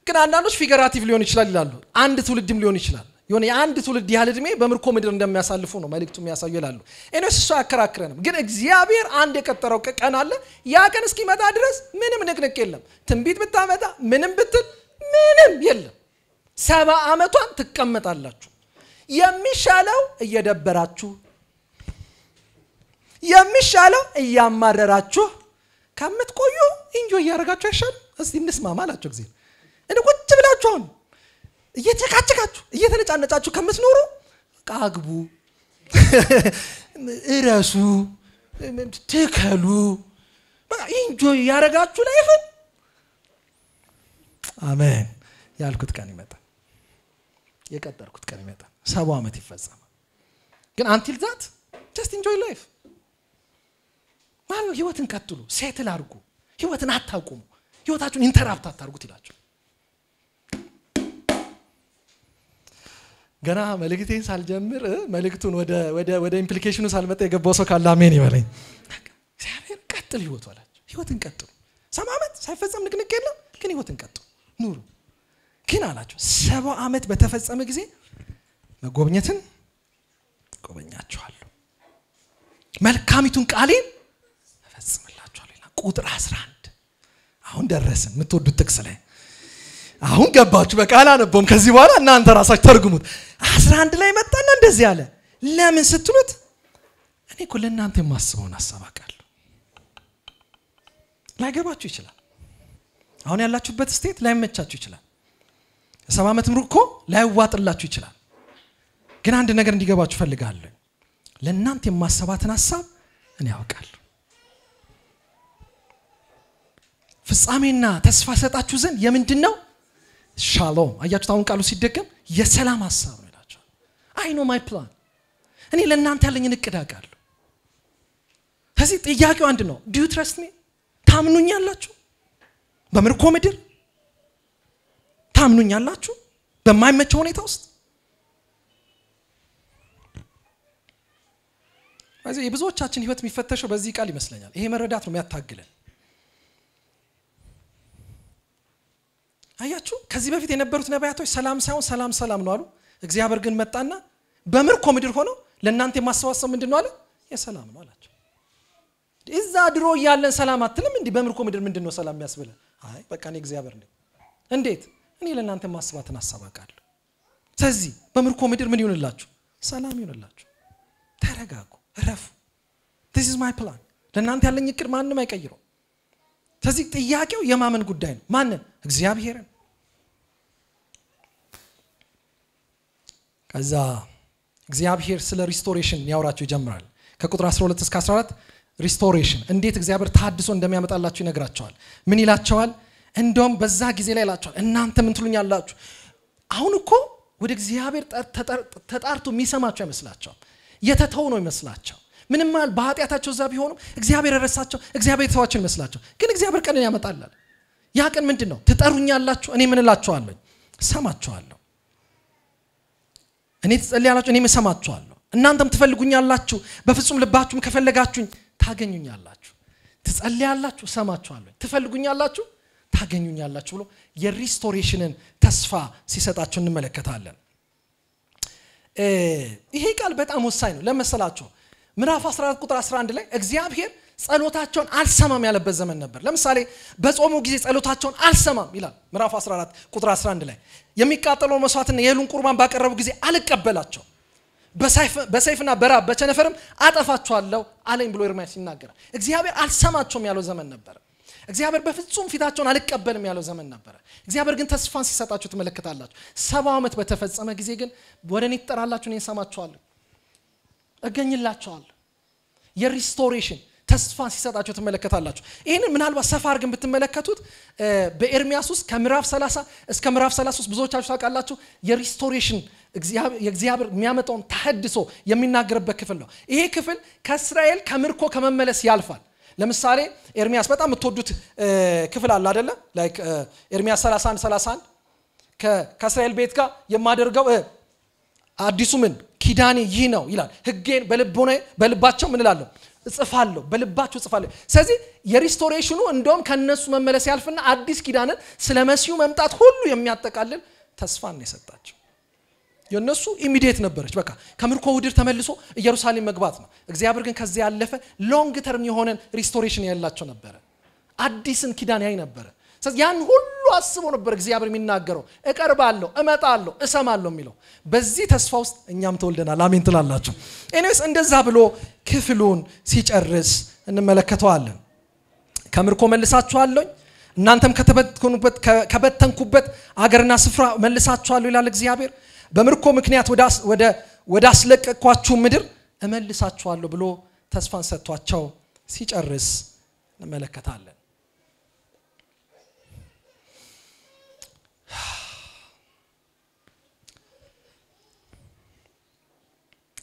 ግን አንዳንዶች ፊገራቲቭ ሊሆን ይችላል ይላሉ አንድ ትውልድም ሊሆን ይችላል የሆነ የአንድ ትውልድ ያህል እድሜ በምርኮ ምድር እንደሚያሳልፉ ነው መልእክቱ የሚያሳዩ ይላሉ ኤኖስ እሱ አያከራክረንም ግን እግዚአብሔር አንድ የቀጠረው ቀን አለ ያ ቀን እስኪመጣ ድረስ ምንም ንቅንቅ የለም ትንቢት ብታመጣ ምንም ብትል ምንም የለም ሰባ ዓመቷን ትቀመጣላችሁ። የሚሻለው እየደበራችሁ የሚሻለው እያማረራችሁ ከምትቆዩ እንጆ እያደረጋችሁ አይሻልም? እስቲ እንስማማ አላቸው ጊዜ እኔ ቁጭ ብላችሁ አሁን እየተካቸካችሁ እየተነጫነጫችሁ ከምትኖሩ ቃግቡ፣ እረሱ፣ ትከሉ፣ ኢንጆ ያደረጋችሁ ላይፍን አሜን ያልኩት ቀን ይመጣል። የቀጠርኩት ቀን ይመጣል። ሰባ ዓመት ይፈጸማል። ግን አንቲል ዛት ጀስት ኢንጆይ ላይፍ ማለት ህይወትን ቀጥሉ፣ ሴትል አድርጉ፣ ህይወትን አታቁሙ፣ ህይወታችሁን ኢንተራፕት አታርጉት ይላቸው። ገና መልእክቴን ሳልጀምር መልእክቱን ወደ ኢምፕሊኬሽኑ ሳልመጣ የገባው ሰው ካለ አሜን ይበለኝ። እግዚአብሔር ቀጥል ህይወቱ አላቸው። ህይወትን ቀጥሉ። ሰባ ዓመት ሳይፈጸም ንቅንቅ የለም፣ ግን ህይወትን ቀጥሉ፣ ኑሩ። ግን አላቸው ሰባ ዓመት በተፈጸመ ጊዜ መጎብኘትን ጎበኛችኋለሁ መልካሚቱን ቃሌን እፈጽምላችኋለሁ ይላል ቁጥር 11 አሁን ደረስን የምትወዱት ጥቅስ ላይ አሁን ገባችሁ በቃ አላነበውም ከዚህ በኋላ እናንተ ራሳችሁ ተርጉሙት 11 ላይ መጣና እንደዚህ አለ ለምን ስትሉት እኔ እኮ ለእናንተ የማስበውን ሀሳብ ላይገባችሁ ይችላል አሁን ያላችሁበት ስቴት ላይመቻችሁ ይችላል የሰባ ዓመት ምሩቅ እኮ ላይዋጥላችሁ ይችላል። ግን አንድ ነገር እንዲገባችሁ ፈልጋለሁ። ለእናንተ የማሰባትን ሀሳብ እኔ ያውቃል። ፍጻሜና ተስፋ ሰጣችሁ ዘንድ የምንድን ነው ሻሎም። አያችሁት? አሁን ቃሉ ሲደገም የሰላም ሀሳብ ነው ይላቸዋል። አይ ኖ ማይ ፕላን፣ እኔ ለእናንተ ያለኝን እቅድ አውቃለሁ። ከዚህ ጥያቄው አንድ ነው። ዲዩ ትረስት ሚ ታምኑኛላችሁ? በምርኮ ምድር ታምኑኝ አላችሁ በማይመቸው ሁኔታ ውስጥ የብዙዎቻችን ህይወት የሚፈተሸው በዚህ ቃል ይመስለኛል። ይሄ መረዳት ነው የሚያታግለን። አያችሁ፣ ከዚህ በፊት የነበሩት ነቢያቶች ሰላም ሳይሆን ሰላም ሰላም ነው አሉ። እግዚአብሔር ግን መጣና በምርኮ ምድር ሆኖ ለእናንተ የማሰባሰብ ምንድን ነው አለ? የሰላም ነው አላቸው። እዛ ድሮ እያለን ሰላም አትልም እንዲህ በምርኮ ምድር ምንድን ነው ሰላም የሚያስብለን? አይ በቃ እኔ እግዚአብሔር እንዴት እኔ ለእናንተ ማስባትን አሳባቃለሁ። ስለዚህ በምርኮ ምድር ምን ይሆንላችሁ? ሰላም ይሆንላችሁ። ተረጋጉ፣ እረፉ። ዚስ ኢዝ ማይ ፕላን። ለእናንተ ያለኝ እቅድ ማንም አይቀይረው። ስለዚህ ጥያቄው የማመን ጉዳይ ነው። ማንን? እግዚአብሔርን። ከዛ እግዚአብሔር ስለ ሪስቶሬሽን ያወራቸው ይጀምራል። ከቁጥር 12 እስከ 14 ሪስቶሬሽን እንዴት እግዚአብሔር ታድሶ እንደሚያመጣላቸው ይነግራቸዋል። ምን ይላቸዋል? እንደውም በዛ ጊዜ ላይ እላችኋል እናንተ ምን አላችሁ አሁን እኮ ወደ እግዚአብሔር ተጣርቶ የሚሰማቸው አይመስላቸውም የተተው ነው ይመስላቸው ምንም ል በኃጢአታቸው እዛ ቢሆኑም እግዚአብሔር ረሳቸው፣ እግዚአብሔር የተዋቸው ይመስላቸው ግን እግዚአብሔር ቀንን ያመጣላል ያ ቀን ምንድን ነው ትጠሩኛላችሁ እኔ ምን እላችኋለኝ እሰማችኋለሁ እኔ ትጸልያላችሁ እኔም እሰማችኋለሁ እናንተም ትፈልጉኛላችሁ በፍጹም ልባችሁም ከፈለጋችሁኝ ታገኙኛላችሁ ትጸልያላችሁ እሰማችኋለሁ ትፈልጉኛላችሁ ታገኙኛላችሁ ብሎ የሪስቶሬሽንን ተስፋ ሲሰጣቸው እንመለከታለን ይሄ ቃል በጣም ወሳኝ ነው ለመሰላችሁ ምዕራፍ 14 ቁጥር 11 ላይ እግዚአብሔር ጸሎታቸውን አልሰማም ያለበት ዘመን ነበር ለምሳሌ በጾሙ ጊዜ ጸሎታቸውን አልሰማም ይላል ምዕራፍ 14 ቁጥር 11 ላይ የሚቃጠለውን መስዋዕትና የእህሉን ቁርባን ባቀረቡ ጊዜ አልቀበላቸው በሰይፍና በራብ በቸነፈርም አጠፋቸዋለሁ አለኝ ብሎ ኤርምያስ ይናገራል እግዚአብሔር አልሰማቸውም ያለው ዘመን ነበር እግዚአብሔር በፍጹም ፊታቸውን አልቀበልም ያለው ዘመን ነበረ። እግዚአብሔር ግን ተስፋን ሲሰጣችሁ ትመለከታላችሁ። ሰባ ዓመት በተፈጸመ ጊዜ ግን ወደ እኔ ትጠራላችሁ፣ እኔ እሰማችኋለሁ፣ እገኝላችኋለሁ። የሪስቶሬሽን ተስፋን ሲሰጣቸው ትመለከታላችሁ። ይህንን ምናልባት ሰፋ አድርገን ብትመለከቱት በኤርሚያስ ውስጥ ከምዕራፍ 30 እስከ ምዕራፍ 33 ብዙዎቻችሁ ታውቃላችሁ የሪስቶሬሽን የእግዚአብሔር የሚያመጣውን ተሐድሶ የሚናገርበት ክፍል ነው። ይሄ ክፍል ከእስራኤል ከምርኮ ከመመለስ ያልፋል። ለምሳሌ ኤርሚያስ በጣም የምትወዱት ክፍል አለ አደለ? ላይክ ኤርሚያስ 31 31 ከእስራኤል ቤት ጋር የማደርገው አዲሱ ምን ኪዳኔ ይህ ነው ይላል። ህጌን በልባቸው ምን እላለሁ እጽፋለሁ፣ በልባቸው እጽፋለሁ። ስለዚህ የሪስቶሬሽኑ እንደውም ከነሱ መመለስ ያልፍና አዲስ ኪዳንን ስለ መሲሁ መምጣት ሁሉ የሚያጠቃልል ተስፋን የሰጣቸው የእነሱ ኢሚዲየት ነበረች። በቃ ከምርኮ ውድር ተመልሶ ኢየሩሳሌም መግባት ነው። እግዚአብሔር ግን ከዚያ ያለፈ ሎንግ ተርም የሆነን ሪስቶሬሽን ያላቸው ነበረ። አዲስን ኪዳን ያይ ነበረ። ስለዚህ ያን ሁሉ አስቦ ነበር እግዚአብሔር የሚናገረው እቀርባለሁ፣ እመጣለሁ፣ እሰማለሁ የሚለው። በዚህ ተስፋ ውስጥ እኛም ተወልደናል። አሜን ትላላችሁ። ኤኒዌይስ እንደዛ ብሎ ክፍሉን ሲጨርስ እንመለከተዋለን። ከምርኮ መልሳችኋለኝ እናንተም ከበተንኩበት አገርና ስፍራ መልሳችኋለሁ ይላል እግዚአብሔር። በምርኮ ምክንያት ወዳስለቀቅኳችሁ ምድር እመልሳችኋለሁ ብሎ ተስፋን ሰጥቷቸው ሲጨርስ እንመለከታለን።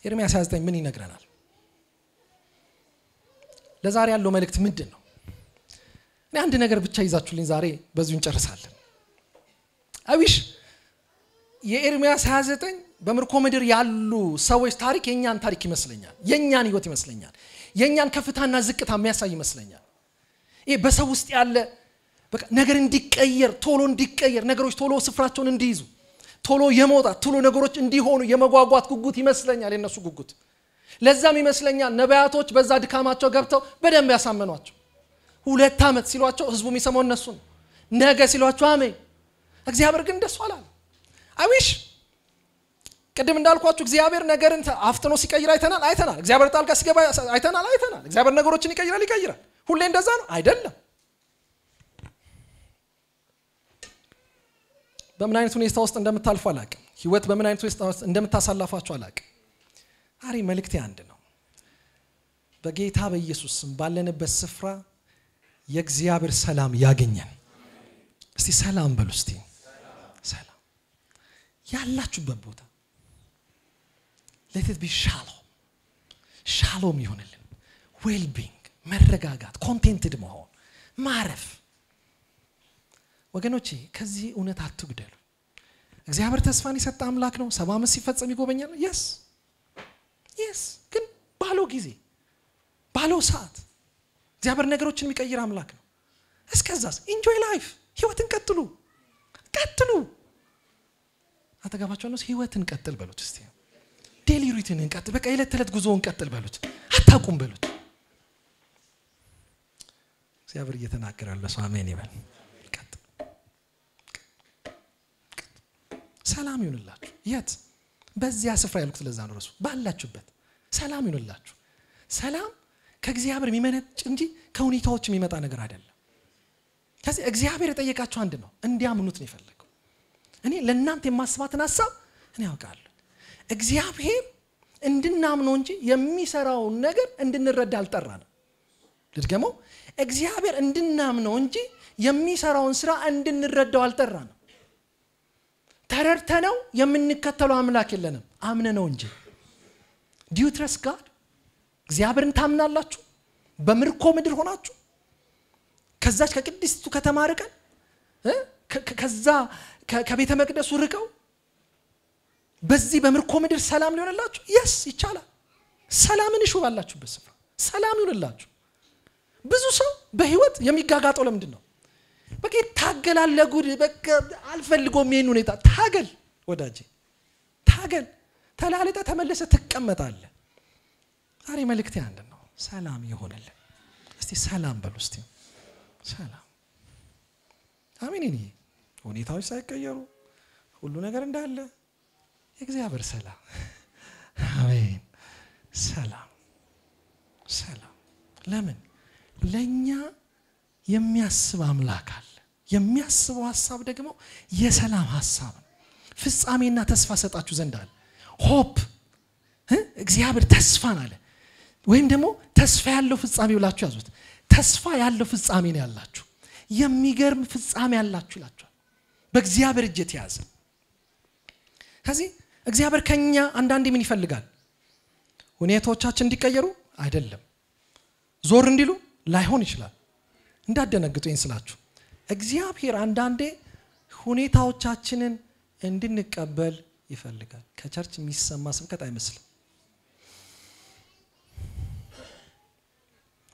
ኤርምያስ 29 ምን ይነግረናል? ለዛሬ ያለው መልእክት ምንድን ነው? እኔ አንድ ነገር ብቻ ይዛችሁልኝ ዛሬ በዚሁ እንጨርሳለን። አዊሽ የኤርሚያስ 29 በምርኮ ምድር ያሉ ሰዎች ታሪክ የእኛን ታሪክ ይመስለኛል። የእኛን ህይወት ይመስለኛል። የእኛን ከፍታና ዝቅታ የሚያሳይ ይመስለኛል። ይህ በሰው ውስጥ ያለ ነገር እንዲቀየር ቶሎ እንዲቀየር ነገሮች ቶሎ ስፍራቸውን እንዲይዙ ቶሎ የመውጣት ቶሎ ነገሮች እንዲሆኑ የመጓጓት ጉጉት ይመስለኛል የነሱ ጉጉት። ለዛም ይመስለኛል ነቢያቶች በዛ ድካማቸው ገብተው በደንብ ያሳመኗቸው። ሁለት ዓመት ሲሏቸው ህዝቡ የሚሰማው እነሱ ነው። ነገ ሲሏቸው አሜን። እግዚአብሔር ግን ደሱ አላለም። አዊሽ ቅድም እንዳልኳችሁ እግዚአብሔር ነገርን አፍጥኖ ሲቀይር አይተናል አይተናል እግዚአብሔር ጣልቃ ሲገባ አይተናል አይተናል እግዚአብሔር ነገሮችን ይቀይራል ይቀይራል ሁሌ እንደዛ ነው አይደለም በምን አይነት ሁኔታ ውስጥ እንደምታልፉ አላቅም ህይወት በምን አይነት ሁኔታ ውስጥ እንደምታሳላፋችሁ አላቅም አሪ መልእክቴ አንድ ነው በጌታ በኢየሱስ ስም ባለንበት ስፍራ የእግዚአብሔር ሰላም ያገኘን እስቲ ሰላም በሉ እስቲ ያላችሁበት ቦታ ለትት ቢ ሻሎም ሻሎም ይሆንልን ዌልቢንግ መረጋጋት ኮንቴንትድ መሆን ማረፍ ወገኖቼ ከዚህ እውነት አትጉደሉ እግዚአብሔር ተስፋን የሰጠ አምላክ ነው ሰባ አመት ሲፈጸም ይጎበኛል የስ የስ ግን ባለው ጊዜ ባለው ሰዓት እግዚአብሔር ነገሮችን የሚቀይር አምላክ ነው እስከዛስ ኢንጆይ ላይፍ ህይወትን ቀጥሉ ቀጥሉ አጠገባቸው ነው ህይወት እንቀጥል በሉት እስቲ ዴሊ ሩቲን እንቀጥል በቃ የዕለት ተዕለት ጉዞውን እንቀጥል በሉት አታቁም በሉት እግዚአብሔር እየተናገራለ ሰው አሜን ይበል ሰላም ይሁንላችሁ የት በዚያ ስፍራ ያልኩት ለዛ ነው ረሱ ባላችሁበት ሰላም ይሁንላችሁ ሰላም ከእግዚአብሔር የሚመነጭ እንጂ ከሁኔታዎች የሚመጣ ነገር አይደለም ከዚህ እግዚአብሔር የጠየቃቸው አንድ ነው እንዲያምኑት ነው የፈለገው እኔ ለእናንተ የማስባትን ሀሳብ እኔ ያውቃለሁ። እግዚአብሔር እንድናምነው እንጂ የሚሰራውን ነገር እንድንረዳ አልጠራንም። ልድገመው፣ እግዚአብሔር እንድናምነው እንጂ የሚሰራውን ስራ እንድንረዳው አልጠራንም። ተረድተነው የምንከተለው አምላክ የለንም፣ አምነነው እንጂ። ዲዩትረስ ጋድ እግዚአብሔርን ታምናላችሁ? በምርኮ ምድር ሆናችሁ ከዛች ከቅድስቱ ከተማ ርቀን ከዛ ከቤተ መቅደሱ ርቀው በዚህ በምርኮ ምድር ሰላም ሊሆንላችሁ የስ ይቻላል። ሰላምን እሹ ባላችሁበት ስፍራ ሰላም ይሆንላችሁ። ብዙ ሰው በህይወት የሚጋጋጠው ለምንድን ነው? በቃ ይታገላል ለጉድ በቃ አልፈልጎም ይህን ሁኔታ። ታገል ወዳጄ፣ ታገል። ተላልጠ ተመለሰ ትቀመጣለ። ዛሬ መልእክቴ አንድ ነው፣ ሰላም ይሆንልን። እስቲ ሰላም በሉ እስቲ ሰላም አሜን። ይሄ ሁኔታዎች ሳይቀየሩ ሁሉ ነገር እንዳለ የእግዚአብሔር ሰላም አሜን። ሰላም ሰላም። ለምን ለእኛ የሚያስብ አምላክ አለ። የሚያስበው ሀሳብ ደግሞ የሰላም ሀሳብ ነው። ፍጻሜና ተስፋ ሰጣችሁ ዘንድ አለ። ሆፕ እግዚአብሔር ተስፋን አለ ወይም ደግሞ ተስፋ ያለው ፍጻሜ ብላችሁ ያዙት። ተስፋ ያለው ፍጻሜ ነው ያላችሁ። የሚገርም ፍጻሜ ያላችሁ ይላችኋል። በእግዚአብሔር እጅ የተያዘ ከዚህ እግዚአብሔር ከኛ አንዳንዴ ምን ይፈልጋል ሁኔታዎቻችን እንዲቀየሩ አይደለም ዞር እንዲሉ ላይሆን ይችላል እንዳደነግጡ ይህን ስላችሁ እግዚአብሔር አንዳንዴ ሁኔታዎቻችንን እንድንቀበል ይፈልጋል ከቸርች የሚሰማ ስብከት አይመስልም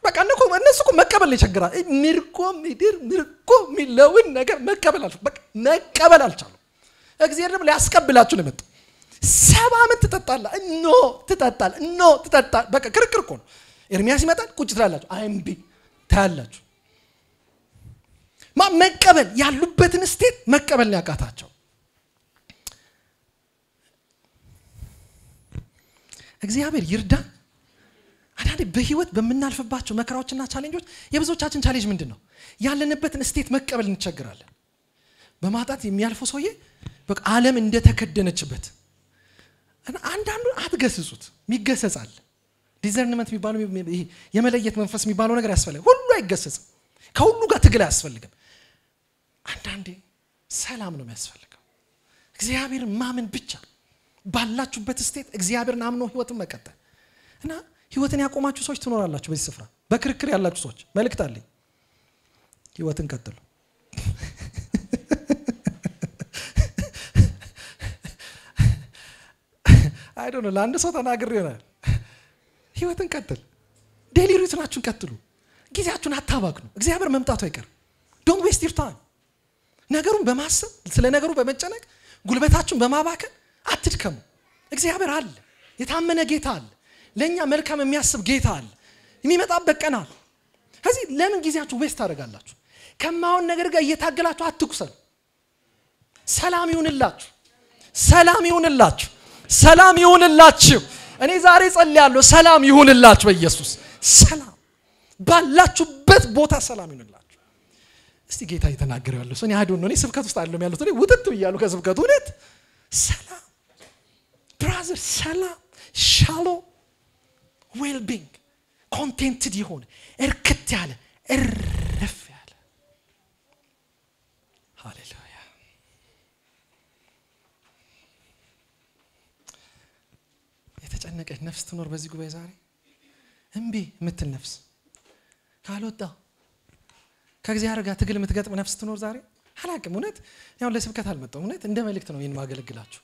በቃ እነኮ እነሱ እኮ መቀበል ይቸግራል። ምርኮ ምድር ምርኮ የሚለውን ነገር መቀበል አልቻሉ። በቃ መቀበል አልቻሉ። እግዚአብሔር ደግሞ ሊያስቀብላችሁ ነው የመጣው። ሰባ ዓመት ትጠጣላ እኖ ትጠጣል እኖ ትጠጣ። በቃ ክርክር እኮ ነው። ኤርሚያስ ይመጣል፣ ቁጭ ትላላችሁ፣ አይምቢ ታያላችሁ። መቀበል ያሉበትን ስቴት መቀበል ያቃታቸው እግዚአብሔር ይርዳን። አንዳንዴ በህይወት በምናልፍባቸው መከራዎችና ቻሌንጆች የብዙዎቻችን ቻሌንጅ ምንድን ነው ያለንበትን ስቴት መቀበል እንቸግራለን በማጣት የሚያልፈው ሰውዬ በቃ አለም እንደተከደነችበት አንዳንዱ አትገስጹት የሚገሰጻል ዲዘርንመንት የሚባለው የመለየት መንፈስ የሚባለው ነገር ያስፈልግ ሁሉ አይገሰጽም ከሁሉ ጋር ትግል አያስፈልግም አንዳንዴ ሰላም ነው የሚያስፈልገው እግዚአብሔር ማመን ብቻ ባላችሁበት ስቴት እግዚአብሔርን አምኖ ህይወትን መቀጠል እና ህይወትን ያቆማችሁ ሰዎች ትኖራላችሁ በዚህ ስፍራ በክርክር ያላችሁ ሰዎች መልእክት አለኝ ህይወትን ቀጥሉ አይዶ ነው ለአንድ ሰው ተናግር ይሆናል ህይወትን ቀጥል ዴሊ ሩትናችሁን ቀጥሉ ጊዜያችሁን አታባክኑ እግዚአብሔር መምጣቱ አይቀርም ዶንት ዌስት ዩር ታይም ነገሩን በማሰብ ስለ ነገሩ በመጨነቅ ጉልበታችሁን በማባከን አትድከሙ እግዚአብሔር አለ የታመነ ጌታ አለ ለእኛ መልካም የሚያስብ ጌታ አለ። የሚመጣበት ቀን አለ። ከዚህ ለምን ጊዜያችሁ ዌስት ታደርጋላችሁ? ከማሆን ነገር ጋር እየታገላችሁ አትኩሰን። ሰላም ይሁንላችሁ፣ ሰላም ይሁንላችሁ፣ ሰላም ይሁንላችሁ። እኔ ዛሬ ጸልያለሁ፣ ሰላም ይሁንላችሁ በኢየሱስ ሰላም፣ ባላችሁበት ቦታ ሰላም ይሁንላችሁ። እስቲ ጌታ እየተናገረ ያለው ሰው ያህዱ ነው። እኔ ስብከት ውስጥ አይደለም ያለሁት። እኔ ውጥት ብያለሁ ከስብከቱ። እውነት ሰላም ብራዘር፣ ሰላም ሻሎም ዌልቢንግ ኮንቴንትድ የሆነ እርክት ያለ እረፍ ያለ ሃሌሉያ የተጨነቀች ነፍስ ትኖር በዚህ ጉባኤ ዛሬ እምቢ የምትል ነፍስ ካልወጣ ከእግዚአብሔር ጋር ትግል የምትገጥም ነፍስ ትኖር ዛሬ አላቅም እውነት ያሁን ለስብከት አልመጣው እውነት እንደ መልእክት ነው ይህን ማገለግላችሁ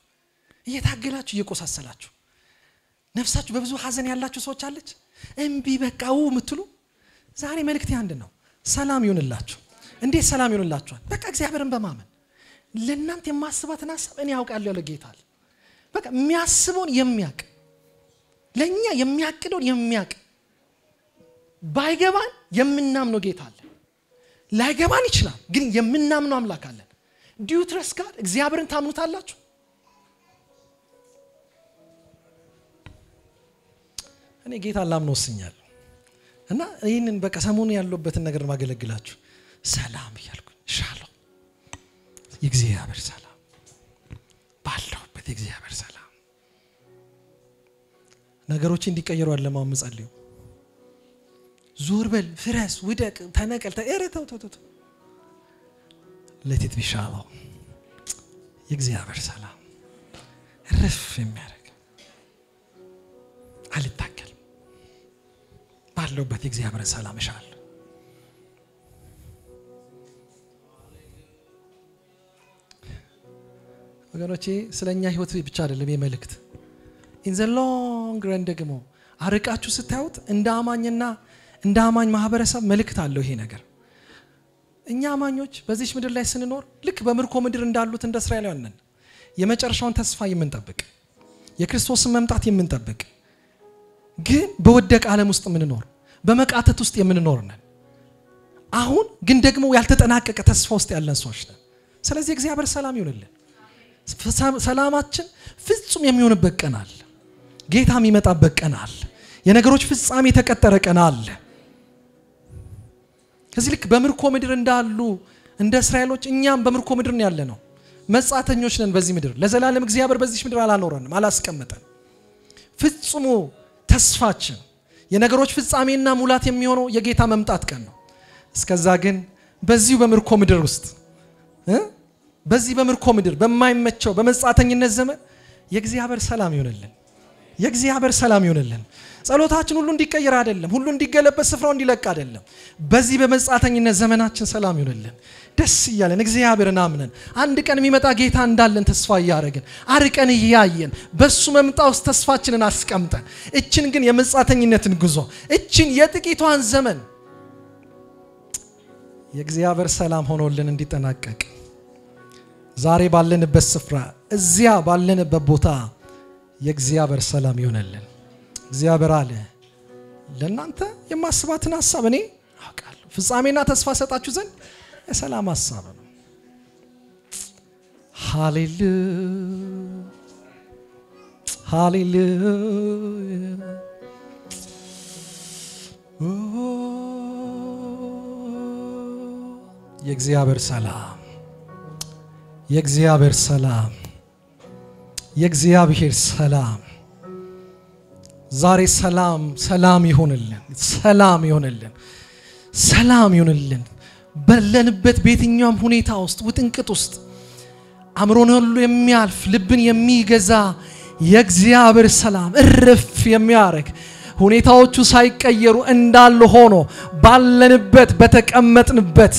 እየታገላችሁ እየቆሳሰላችሁ ነፍሳችሁ በብዙ ሀዘን ያላችሁ ሰዎች አለች እምቢ በቃው የምትሉ ዛሬ መልእክት አንድ ነው ሰላም ይሁንላችሁ እንዴት ሰላም ይሁንላችኋል በቃ እግዚአብሔርን በማመን ለእናንተ የማስባትን ሀሳብ እኔ ያውቃለሁ ያለ ጌታል በቃ የሚያስበውን የሚያቅ ለእኛ የሚያቅደውን የሚያቅ ባይገባን የምናምነው ጌታ አለ ላይገባን ይችላል ግን የምናምነው አምላክ አለን ዲዩትረስ ጋር እግዚአብሔርን ታምኑታላችሁ እኔ ጌታ ላምን ወስኛል እና ይህንን በቃ ሰሞኑ ያለበትን ነገር ማገለግላችሁ ሰላም እያልኩኝ ሻሎ የእግዚአብሔር ሰላም ባለሁበት የእግዚአብሔር ሰላም ነገሮች እንዲቀየሩ አለማም ጸልዩ ዞር በል ፍረስ ውደቅ ተነቀል ተረተው ተውተው ለቴት ቢሻለው የእግዚአብሔር ሰላም ርፍ የሚያደ ካለሁበት የእግዚአብሔርን ሰላም እሻለሁ። ወገኖቼ ስለ እኛ ህይወት ብቻ አይደለም የመልእክት ኢን ዘ ሎንግ ረን ደግሞ አርቃችሁ ስታዩት እንደ አማኝና እንደ አማኝ ማህበረሰብ መልእክት አለው ይሄ ነገር። እኛ አማኞች በዚች ምድር ላይ ስንኖር ልክ በምርኮ ምድር እንዳሉት እንደ እስራኤላውያን የመጨረሻውን ተስፋ የምንጠብቅ፣ የክርስቶስን መምጣት የምንጠብቅ፣ ግን በወደቅ ዓለም ውስጥ የምንኖር በመቃተት ውስጥ የምንኖር ነን። አሁን ግን ደግሞ ያልተጠናቀቀ ተስፋ ውስጥ ያለን ሰዎች ነን። ስለዚህ እግዚአብሔር ሰላም ይሆንልን። ሰላማችን ፍጹም የሚሆንበት ቀን አለ። ጌታ የሚመጣበት ቀን አለ። የነገሮች ፍጻሜ የተቀጠረ ቀን አለ። ከዚህ ልክ በምርኮ ምድር እንዳሉ እንደ እስራኤሎች እኛም በምርኮ ምድር ነው ያለ ነው። መጻተኞች ነን በዚህ ምድር። ለዘላለም እግዚአብሔር በዚህ ምድር አላኖረንም፣ አላስቀመጠን። ፍጹሙ ተስፋችን የነገሮች ፍጻሜና ሙላት የሚሆነው የጌታ መምጣት ቀን ነው። እስከዛ ግን በዚሁ በምርኮ ምድር ውስጥ በዚህ በምርኮ ምድር በማይመቸው በመጻተኝነት ዘመን የእግዚአብሔር ሰላም ይሆንልን። የእግዚአብሔር ሰላም ይሆንልን። ጸሎታችን ሁሉ እንዲቀየር አይደለም፣ ሁሉ እንዲገለበት ስፍራው እንዲለቅ አይደለም። በዚህ በመጻተኝነት ዘመናችን ሰላም ይሆንልን፣ ደስ እያለን እግዚአብሔርን አምነን አንድ ቀን የሚመጣ ጌታ እንዳለን ተስፋ እያደረግን አርቀን እያየን በሱ መምጣ ውስጥ ተስፋችንን አስቀምጠን እችን ግን የመጻተኝነትን ጉዞ እችን የጥቂቷን ዘመን የእግዚአብሔር ሰላም ሆኖልን እንዲጠናቀቅ ዛሬ ባለንበት ስፍራ እዚያ ባለንበት ቦታ የእግዚአብሔር ሰላም ይሆነልን። እግዚአብሔር አለ ለእናንተ የማስባትን ሀሳብ እኔ አውቃለሁ፣ ፍጻሜና ተስፋ ሰጣችሁ ዘንድ የሰላም ሀሳብ ነው። ሃሌሉ ሃሌሉ የእግዚአብሔር ሰላም የእግዚአብሔር ሰላም የእግዚአብሔር ሰላም ዛሬ ሰላም ሰላም ይሆንልን፣ ሰላም ይሆንልን፣ ሰላም ይሆንልን። በለንበት በየትኛውም ሁኔታ ውስጥ ውጥንቅጥ ውስጥ አእምሮን ሁሉ የሚያልፍ ልብን የሚገዛ የእግዚአብሔር ሰላም እርፍ የሚያደርግ ሁኔታዎቹ ሳይቀየሩ እንዳሉ ሆኖ ባለንበት በተቀመጥንበት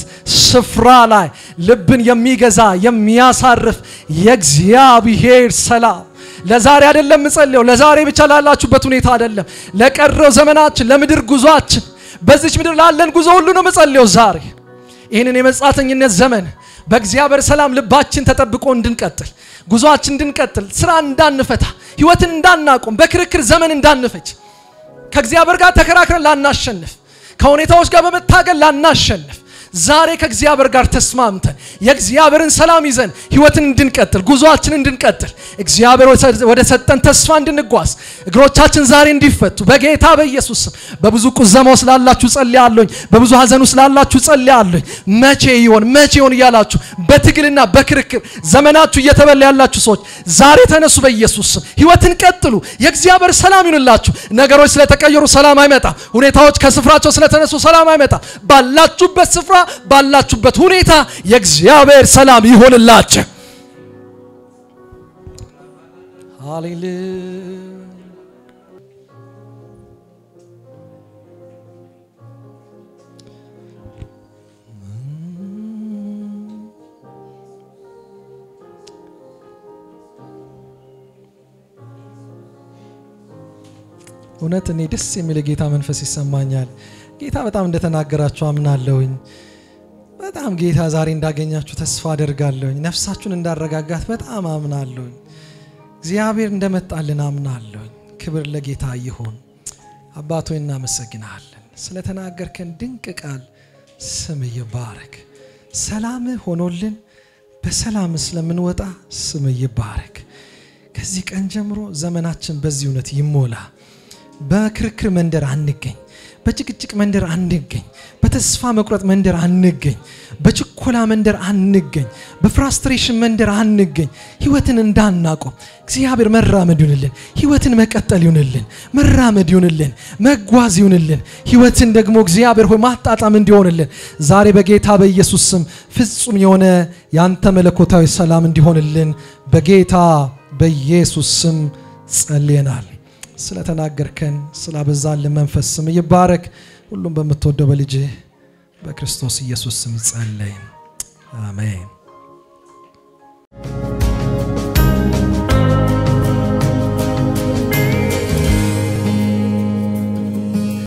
ስፍራ ላይ ልብን የሚገዛ የሚያሳርፍ የእግዚአብሔር ሰላም ለዛሬ አይደለም ምጸልየው፣ ለዛሬ ብቻ ላላችሁበት ሁኔታ አይደለም፣ ለቀረው ዘመናችን፣ ለምድር ጉዟችን፣ በዚች ምድር ላለን ጉዞ ሁሉ ነው ምጸልየው ዛሬ ይህንን የመጻተኝነት ዘመን በእግዚአብሔር ሰላም ልባችን ተጠብቆ እንድንቀጥል ጉዟችን እንድንቀጥል ስራ እንዳንፈታ ህይወትን እንዳናቆም በክርክር ዘመን እንዳንፈጅ ከእግዚአብሔር ጋር ተከራክረን ላናሸንፍ ከሁኔታዎች ጋር በመታገል ላናሸንፍ ዛሬ ከእግዚአብሔር ጋር ተስማምተን የእግዚአብሔርን ሰላም ይዘን ህይወትን እንድንቀጥል ጉዞአችንን እንድንቀጥል እግዚአብሔር ወደ ሰጠን ተስፋ እንድንጓዝ እግሮቻችን ዛሬ እንዲፈቱ በጌታ በኢየሱስ ስም በብዙ ቁዘማው ስላላችሁ ጸልያለሁኝ፣ በብዙ ሀዘኑ ስላላችሁ ጸልያለሁኝ። መቼ ይሆን መቼ ይሆን እያላችሁ በትግልና በክርክር ዘመናችሁ እየተበላ ያላችሁ ሰዎች ዛሬ ተነሱ፣ በኢየሱስ ስም ህይወትን ቀጥሉ። የእግዚአብሔር ሰላም ይሁንላችሁ። ነገሮች ስለተቀየሩ ሰላም አይመጣም። ሁኔታዎች ከስፍራቸው ስለተነሱ ሰላም አይመጣም። ባላችሁበት ስፍራ ባላችሁበት ሁኔታ የእግዚአብሔር ሰላም ይሆንላችሁ። ሃሌሉያ እውነት እኔ ደስ የሚል ጌታ መንፈስ ይሰማኛል። ጌታ በጣም እንደተናገራችሁ አምናለሁኝ። በጣም ጌታ ዛሬ እንዳገኛችሁ ተስፋ አደርጋለሁኝ። ነፍሳችሁን እንዳረጋጋት በጣም አምናለሁኝ። እግዚአብሔር እንደመጣልን አምናለሁኝ። ክብር ለጌታ ይሁን። አባቶ እናመሰግናለን ስለተናገርከን ድንቅ ቃል። ስም ይባረክ። ሰላም ሆኖልን በሰላም ስለምንወጣ ስም ይባረክ። ከዚህ ቀን ጀምሮ ዘመናችን በዚህ እውነት ይሞላ። በክርክር መንደር አንገኝ። በጭቅጭቅ መንደር አንገኝ። በተስፋ መቁረጥ መንደር አንገኝ። በችኮላ መንደር አንገኝ። በፍራስትሬሽን መንደር አንገኝ። ህይወትን እንዳናቆም እግዚአብሔር መራመድ ይሁንልን። ህይወትን መቀጠል ይሁንልን። መራመድ ይሁንልን። መጓዝ ይሁንልን። ህይወትን ደግሞ እግዚአብሔር ሆይ ማጣጣም እንዲሆንልን ዛሬ በጌታ በኢየሱስ ስም ፍጹም የሆነ ያንተ መለኮታዊ ሰላም እንዲሆንልን በጌታ በኢየሱስ ስም ጸልየናል። ስለተናገርከን ስላበዛልን መንፈስ ስም ይባረክ። ሁሉም በምትወደው በልጅ በክርስቶስ ኢየሱስ ስም ጸለይ፣ አሜን።